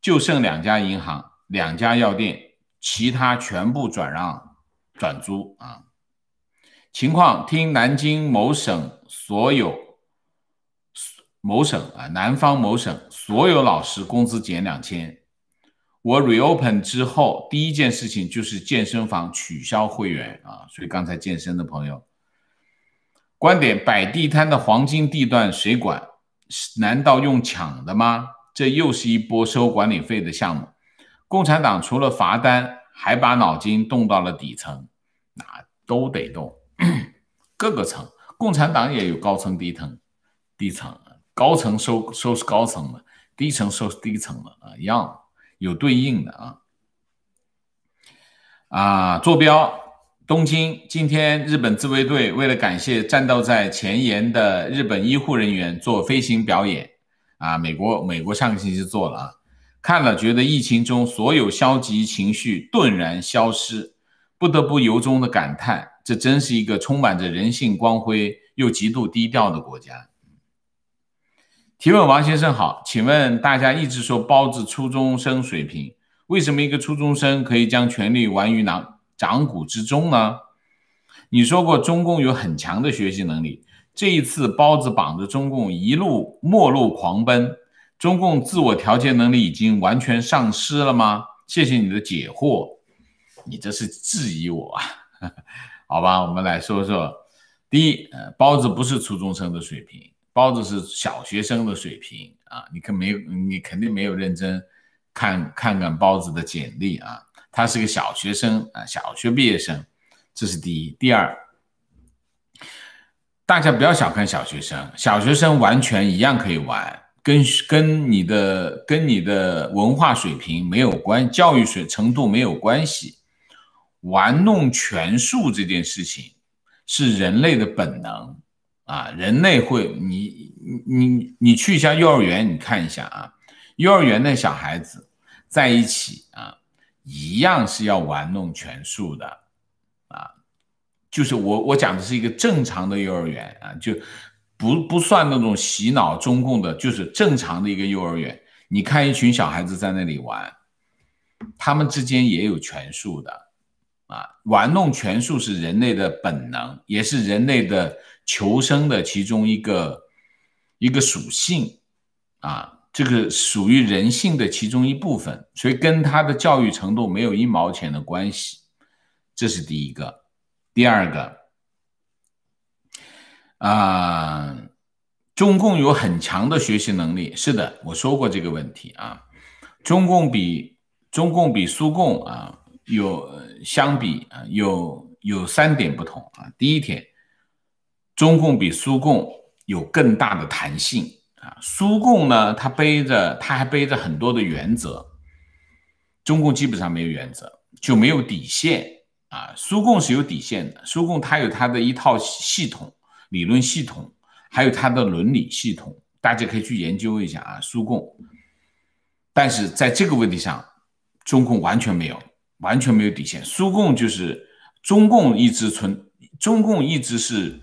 Speaker 1: 就剩两家银行、两家药店，其他全部转让转租啊。情况听南京某省所有某省啊，南方某省所有老师工资减两千。我 reopen 之后第一件事情就是健身房取消会员啊，所以刚才健身的朋友观点，摆地摊的黄金地段谁管？难道用抢的吗？这又是一波收管理费的项目。共产党除了罚单，还把脑筋动到了底层，啊，都得动。各个层，共产党也有高层、低层，低层、高层收收拾高层的，低层收拾低层的啊，一样有对应的啊。啊，坐标东京，今天日本自卫队为了感谢战斗在前沿的日本医护人员，做飞行表演啊。美国美国上个星期做了啊，看了觉得疫情中所有消极情绪顿然消失，不得不由衷的感叹。这真是一个充满着人性光辉又极度低调的国家。提问王先生好，请问大家一直说包子初中生水平，为什么一个初中生可以将权力玩于囊掌骨之中呢？你说过中共有很强的学习能力，这一次包子绑着中共一路末路狂奔，中共自我调节能力已经完全丧失了吗？谢谢你的解惑，你这是质疑我啊！好吧，我们来说说，第一，包子不是初中生的水平，包子是小学生的水平啊，你可没，你肯定没有认真看，看看包子的简历啊，他是个小学生啊，小学毕业生，这是第一。第二，大家不要小看小学生，小学生完全一样可以玩，跟跟你的跟你的文化水平没有关，教育水程度没有关系。玩弄权术这件事情是人类的本能啊！人类会你你你去一下幼儿园，你看一下啊，幼儿园的小孩子在一起啊，一样是要玩弄权术的啊。就是我我讲的是一个正常的幼儿园啊，就不不算那种洗脑中共的，就是正常的一个幼儿园。你看一群小孩子在那里玩，他们之间也有权术的。啊，玩弄权术是人类的本能，也是人类的求生的其中一个一个属性啊，这个属于人性的其中一部分，所以跟他的教育程度没有一毛钱的关系。这是第一个，第二个啊，中共有很强的学习能力，是的，我说过这个问题啊，中共比中共比苏共啊。有相比啊，有有三点不同啊。第一点，中共比苏共有更大的弹性啊。苏共呢，它背着它还背着很多的原则，中共基本上没有原则，就没有底线啊。苏共是有底线的，苏共它有它的一套系统理论系统，还有它的伦理系统，大家可以去研究一下啊。苏共，但是在这个问题上，中共完全没有。完全没有底线，苏共就是中共一直存，中共一直是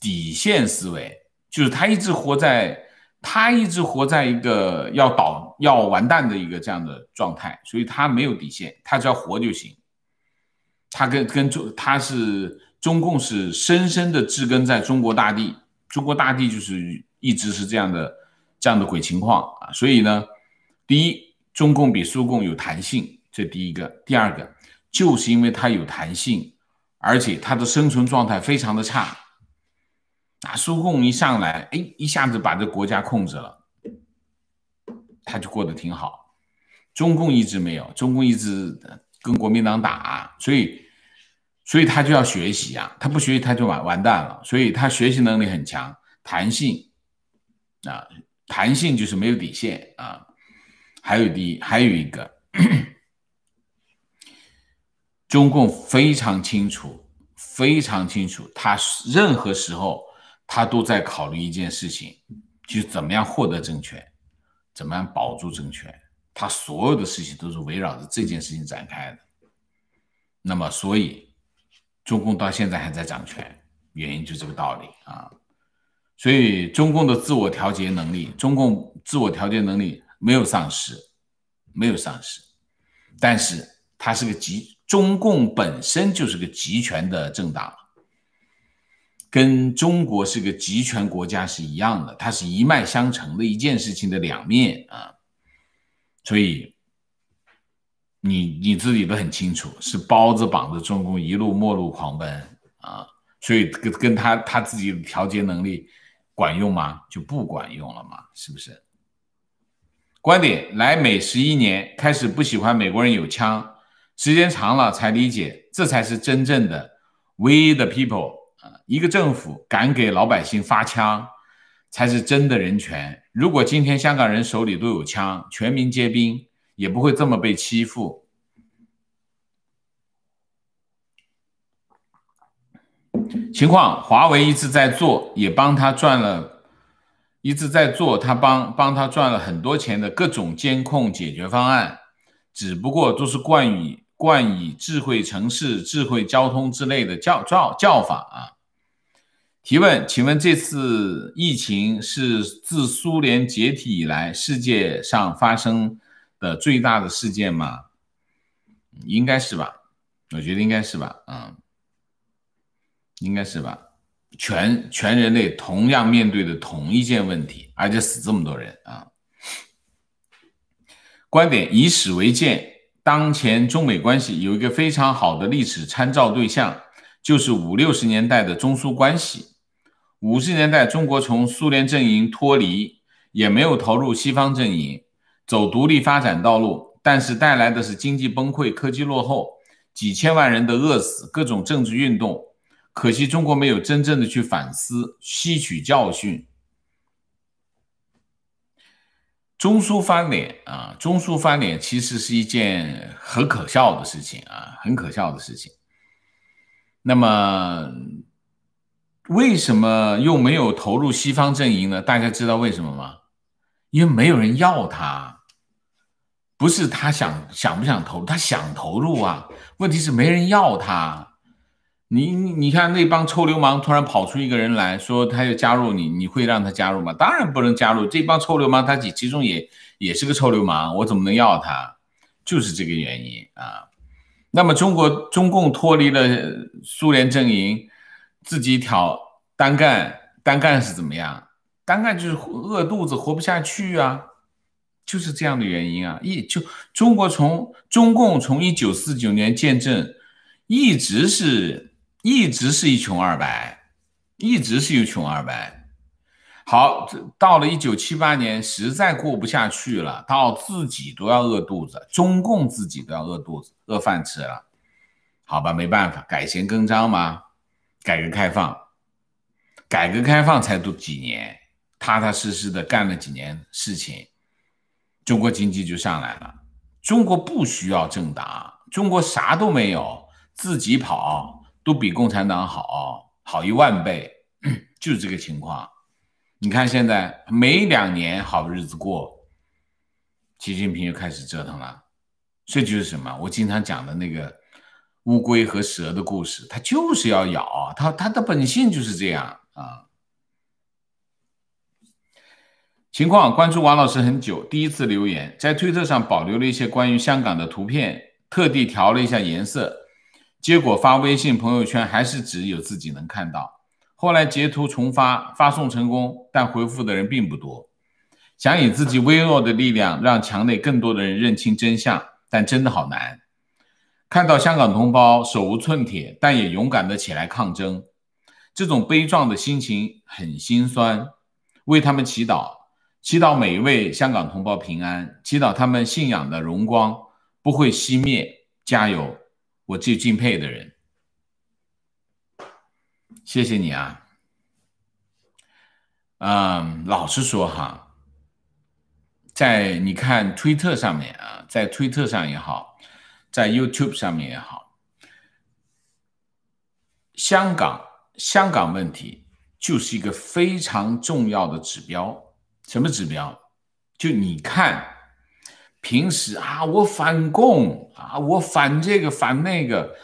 Speaker 1: 底线思维，就是他一直活在，他一直活在一个要倒要完蛋的一个这样的状态，所以他没有底线，他只要活就行。他跟跟中，他是中共是深深的植根在中国大地，中国大地就是一直是这样的这样的鬼情况啊，所以呢，第一，中共比苏共有弹性。这第一个，第二个，就是因为它有弹性，而且它的生存状态非常的差。那苏共一上来，哎，一下子把这国家控制了，他就过得挺好。中共一直没有，中共一直跟国民党打，所以，所以他就要学习啊，他不学习他就完完蛋了，所以他学习能力很强，弹性，啊，弹性就是没有底线啊。还有第一，还有一个。中共非常清楚，非常清楚，他任何时候他都在考虑一件事情，就是怎么样获得政权，怎么样保住政权。他所有的事情都是围绕着这件事情展开的。那么，所以中共到现在还在掌权，原因就这个道理啊。所以，中共的自我调节能力，中共自我调节能力没有丧失，没有丧失，但是它是个极。中共本身就是个集权的政党，跟中国是个集权国家是一样的，它是一脉相承的一件事情的两面啊。所以，你你自己都很清楚，是包子绑着中共一路末路狂奔啊。所以跟跟他他自己的调节能力管用吗？就不管用了嘛，是不是？观点：来美十一年，开始不喜欢美国人有枪。时间长了才理解，这才是真正的唯一的 people 啊！一个政府敢给老百姓发枪，才是真的人权。如果今天香港人手里都有枪，全民皆兵，也不会这么被欺负。情况，华为一直在做，也帮他赚了，一直在做，他帮帮他赚了很多钱的各种监控解决方案，只不过都是冠以。冠以智慧城市、智慧交通之类的叫叫叫法啊？提问，请问这次疫情是自苏联解体以来世界上发生的最大的事件吗？应该是吧，我觉得应该是吧，嗯，应该是吧，全全人类同样面对的同一件问题，而且死这么多人啊！观点：以史为鉴。当前中美关系有一个非常好的历史参照对象，就是五六十年代的中苏关系。五十年代中国从苏联阵营脱离，也没有投入西方阵营，走独立发展道路，但是带来的是经济崩溃、科技落后、几千万人的饿死、各种政治运动。可惜中国没有真正的去反思、吸取教训。中苏翻脸啊！中苏翻脸其实是一件很可笑的事情啊，很可笑的事情。那么，为什么又没有投入西方阵营呢？大家知道为什么吗？因为没有人要他，不是他想想不想投，他想投入啊，问题是没人要他。你你看那帮臭流氓突然跑出一个人来说他要加入你，你会让他加入吗？当然不能加入。这帮臭流氓，他几其中也也是个臭流氓，我怎么能要他？就是这个原因啊。那么中国中共脱离了苏联阵营，自己挑单干，单干是怎么样？单干就是饿肚子活不下去啊，就是这样的原因啊。一就中国从中共从一九四九年建政，一直是。一直是一穷二白，一直是一穷二白。好，到了一九七八年，实在过不下去了，到自己都要饿肚子，中共自己都要饿肚子，饿饭吃了。好吧，没办法，改弦更张嘛，改革开放。改革开放才读几年，踏踏实实的干了几年事情，中国经济就上来了。中国不需要政党，中国啥都没有，自己跑。都比共产党好好一万倍，就是这个情况。你看现在没两年好日子过，习近平又开始折腾了。这就是什么？我经常讲的那个乌龟和蛇的故事，它就是要咬，它它的本性就是这样啊。情况关注王老师很久，第一次留言，在推特上保留了一些关于香港的图片，特地调了一下颜色。结果发微信朋友圈还是只有自己能看到，后来截图重发发送成功，但回复的人并不多。想以自己微弱的力量让墙内更多的人认清真相，但真的好难。看到香港同胞手无寸铁，但也勇敢的起来抗争，这种悲壮的心情很心酸，为他们祈祷，祈祷每一位香港同胞平安，祈祷他们信仰的荣光不会熄灭，加油。我最敬佩的人，谢谢你啊！嗯，老实说哈，在你看推特上面啊，在推特上也好，在 YouTube 上面也好，香港香港问题就是一个非常重要的指标。什么指标？就你看。平时啊，我反共啊，我反这个反那个，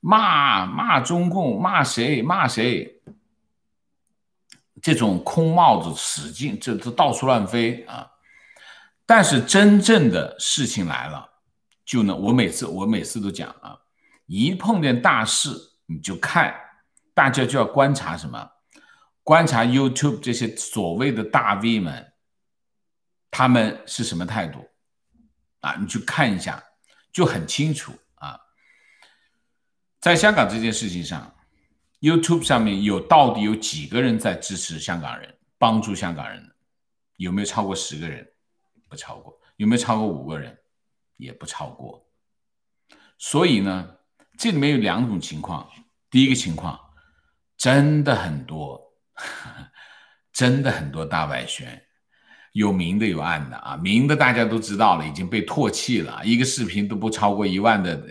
Speaker 1: 骂骂中共，骂谁骂谁，这种空帽子使劲这这到处乱飞啊。但是真正的事情来了，就能我每次我每次都讲啊，一碰见大事你就看，大家就要观察什么，观察 YouTube 这些所谓的大 V 们，他们是什么态度？啊，你去看一下，就很清楚啊。在香港这件事情上，YouTube 上面有到底有几个人在支持香港人、帮助香港人？有没有超过十个人？不超过。有没有超过五个人？也不超过。所以呢，这里面有两种情况。第一个情况，真的很多，真的很多大外宣。有名的有暗的啊，明的大家都知道了，已经被唾弃了。一个视频都不超过一万的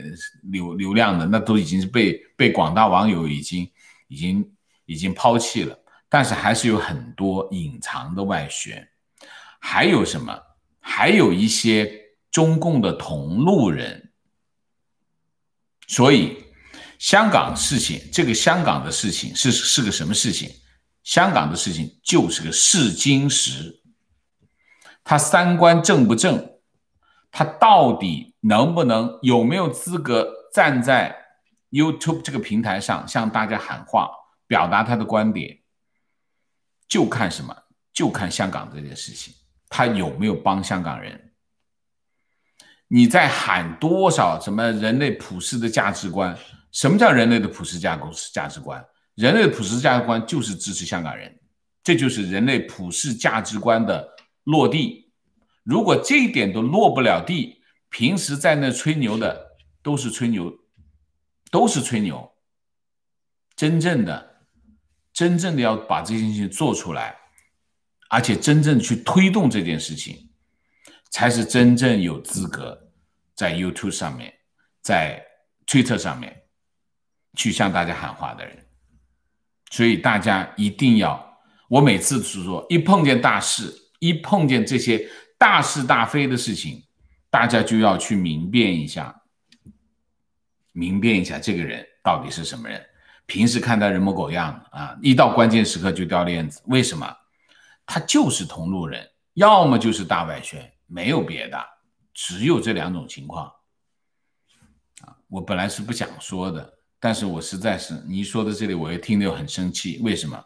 Speaker 1: 流流量的，那都已经是被被广大网友已经已经已经抛弃了。但是还是有很多隐藏的外宣，还有什么？还有一些中共的同路人。所以香港事情，这个香港的事情是是个什么事情？香港的事情就是个试金石。他三观正不正？他到底能不能有没有资格站在 YouTube 这个平台上向大家喊话，表达他的观点？就看什么？就看香港这件事情，他有没有帮香港人？你在喊多少什么人类普世的价值观？什么叫人类的普世价值观？人类普世价值观就是支持香港人，这就是人类普世价值观的。落地，如果这一点都落不了地，平时在那吹牛的都是吹牛，都是吹牛。真正的、真正的要把这件事情做出来，而且真正去推动这件事情，才是真正有资格在 YouTube 上面、在 Twitter 上面去向大家喊话的人。所以大家一定要，我每次是说，一碰见大事。一碰见这些大是大非的事情，大家就要去明辨一下，明辨一下这个人到底是什么人。平时看他人模狗样啊，一到关键时刻就掉链子，为什么？他就是同路人，要么就是大外宣，没有别的，只有这两种情况。啊，我本来是不想说的，但是我实在是你说到这里，我又听得又很生气，为什么？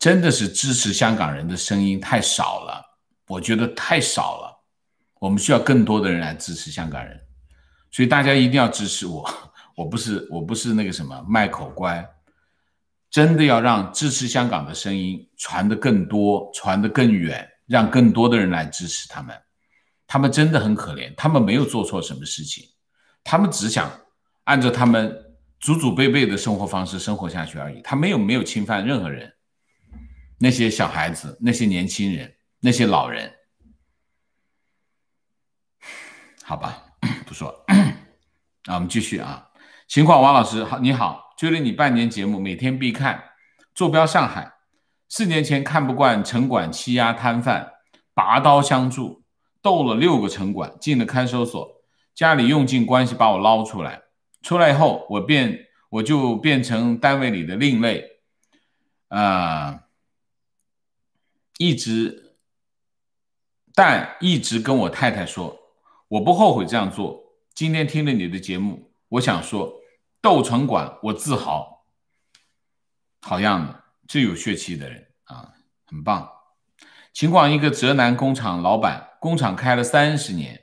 Speaker 1: 真的是支持香港人的声音太少了，我觉得太少了。我们需要更多的人来支持香港人，所以大家一定要支持我。我不是我不是那个什么卖口乖，真的要让支持香港的声音传得更多，传得更远，让更多的人来支持他们。他们真的很可怜，他们没有做错什么事情，他们只想按照他们祖祖辈辈的生活方式生活下去而已。他没有没有侵犯任何人。那些小孩子，那些年轻人，那些老人，好吧，不说，那我们继续啊。情况，王老师好，你好，追了你半年节目，每天必看。坐标上海，四年前看不惯城管欺压摊贩，拔刀相助，斗了六个城管，进了看守所，家里用尽关系把我捞出来。出来以后，我变，我就变成单位里的另类，啊。一直，但一直跟我太太说，我不后悔这样做。今天听了你的节目，我想说，斗城管我自豪，好样的，最有血气的人啊，很棒。情况一个浙南工厂老板，工厂开了三十年，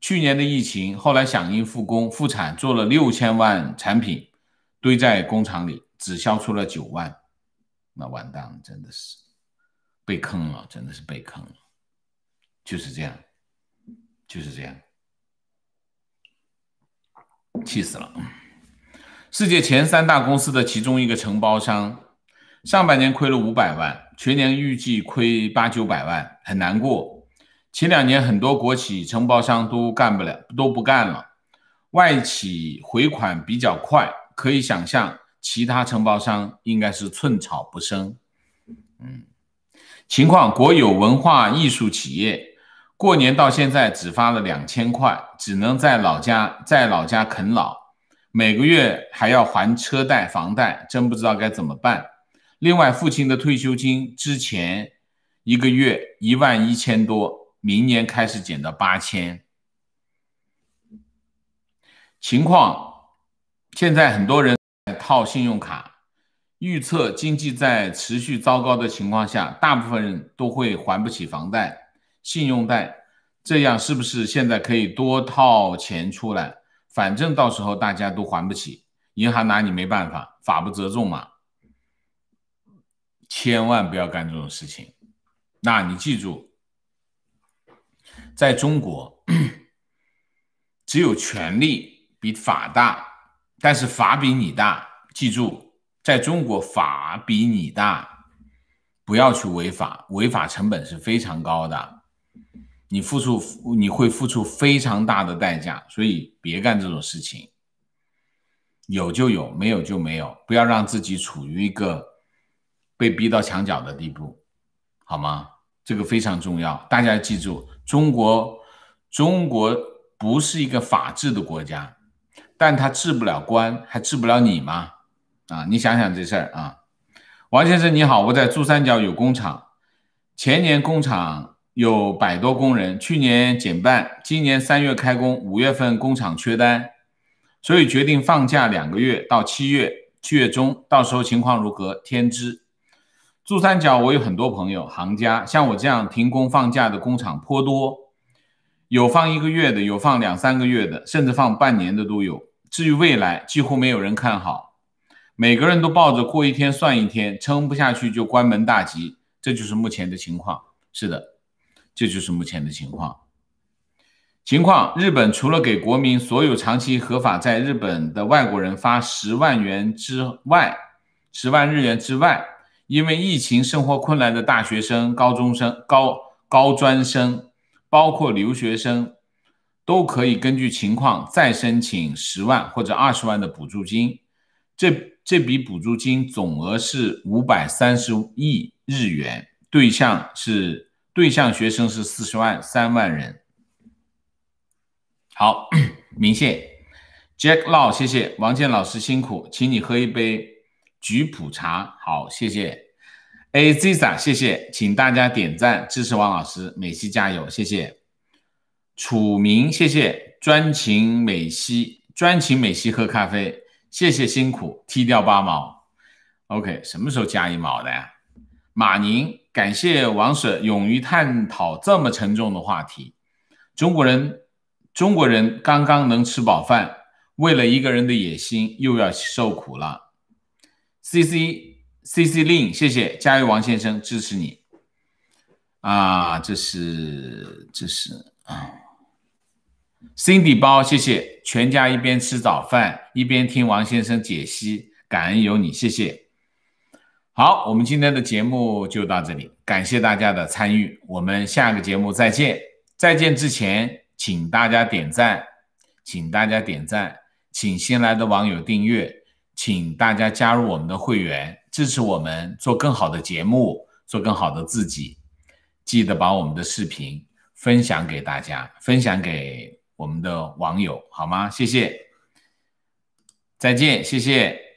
Speaker 1: 去年的疫情，后来响应复工复产，做了六千万产品，堆在工厂里，只销出了九万，那完蛋，了，真的是。被坑了，真的是被坑了，就是这样，就是这样，气死了！世界前三大公司的其中一个承包商，上半年亏了五百万，全年预计亏八九百万，很难过。前两年很多国企承包商都干不了，都不干了。外企回款比较快，可以想象，其他承包商应该是寸草不生。嗯。情况：国有文化艺术企业，过年到现在只发了两千块，只能在老家在老家啃老，每个月还要还车贷、房贷，真不知道该怎么办。另外，父亲的退休金之前一个月一万一千多，明年开始减到八千。情况：现在很多人套信用卡。预测经济在持续糟糕的情况下，大部分人都会还不起房贷、信用贷，这样是不是现在可以多套钱出来？反正到时候大家都还不起，银行拿你没办法，法不责众嘛。千万不要干这种事情。那你记住，在中国，只有权力比法大，但是法比你大，记住。在中国，法比你大，不要去违法，违法成本是非常高的，你付出你会付出非常大的代价，所以别干这种事情。有就有，没有就没有，不要让自己处于一个被逼到墙角的地步，好吗？这个非常重要，大家记住，中国中国不是一个法治的国家，但他治不了官，还治不了你吗？啊，你想想这事儿啊，王先生你好，我在珠三角有工厂，前年工厂有百多工人，去年减半，今年三月开工，五月份工厂缺单，所以决定放假两个月到七月，七月中到时候情况如何天知。珠三角我有很多朋友行家，像我这样停工放假的工厂颇多，有放一个月的，有放两三个月的，甚至放半年的都有。至于未来，几乎没有人看好。每个人都抱着过一天算一天，撑不下去就关门大吉，这就是目前的情况。是的，这就是目前的情况。情况：日本除了给国民所有长期合法在日本的外国人发十万元之外，十万日元之外，因为疫情生活困难的大学生、高中生、高高专生，包括留学生，都可以根据情况再申请十万或者二十万的补助金。这。这笔补助金总额是五百三十亿日元，对象是对象学生是四十万三万人。好，明谢 j a c k Law，谢谢王建老师辛苦，请你喝一杯菊普茶。好，谢谢 A Zsa，i 谢谢，请大家点赞支持王老师，美西加油，谢谢楚明，谢谢专请美西专请美西喝咖啡。谢谢辛苦，踢掉八毛，OK，什么时候加一毛的呀？马宁，感谢王舍勇于探讨这么沉重的话题。中国人，中国人刚刚能吃饱饭，为了一个人的野心又要受苦了。C C C C Lin，谢谢，加油，王先生，支持你。啊，这是，这是啊。Cindy 包，谢谢全家一边吃早饭一边听王先生解析，感恩有你，谢谢。好，我们今天的节目就到这里，感谢大家的参与，我们下个节目再见。再见之前，请大家点赞，请大家点赞，请新来的网友订阅，请大家加入我们的会员，支持我们做更好的节目，做更好的自己。记得把我们的视频分享给大家，分享给。我们的网友，好吗？谢谢，再见，谢谢。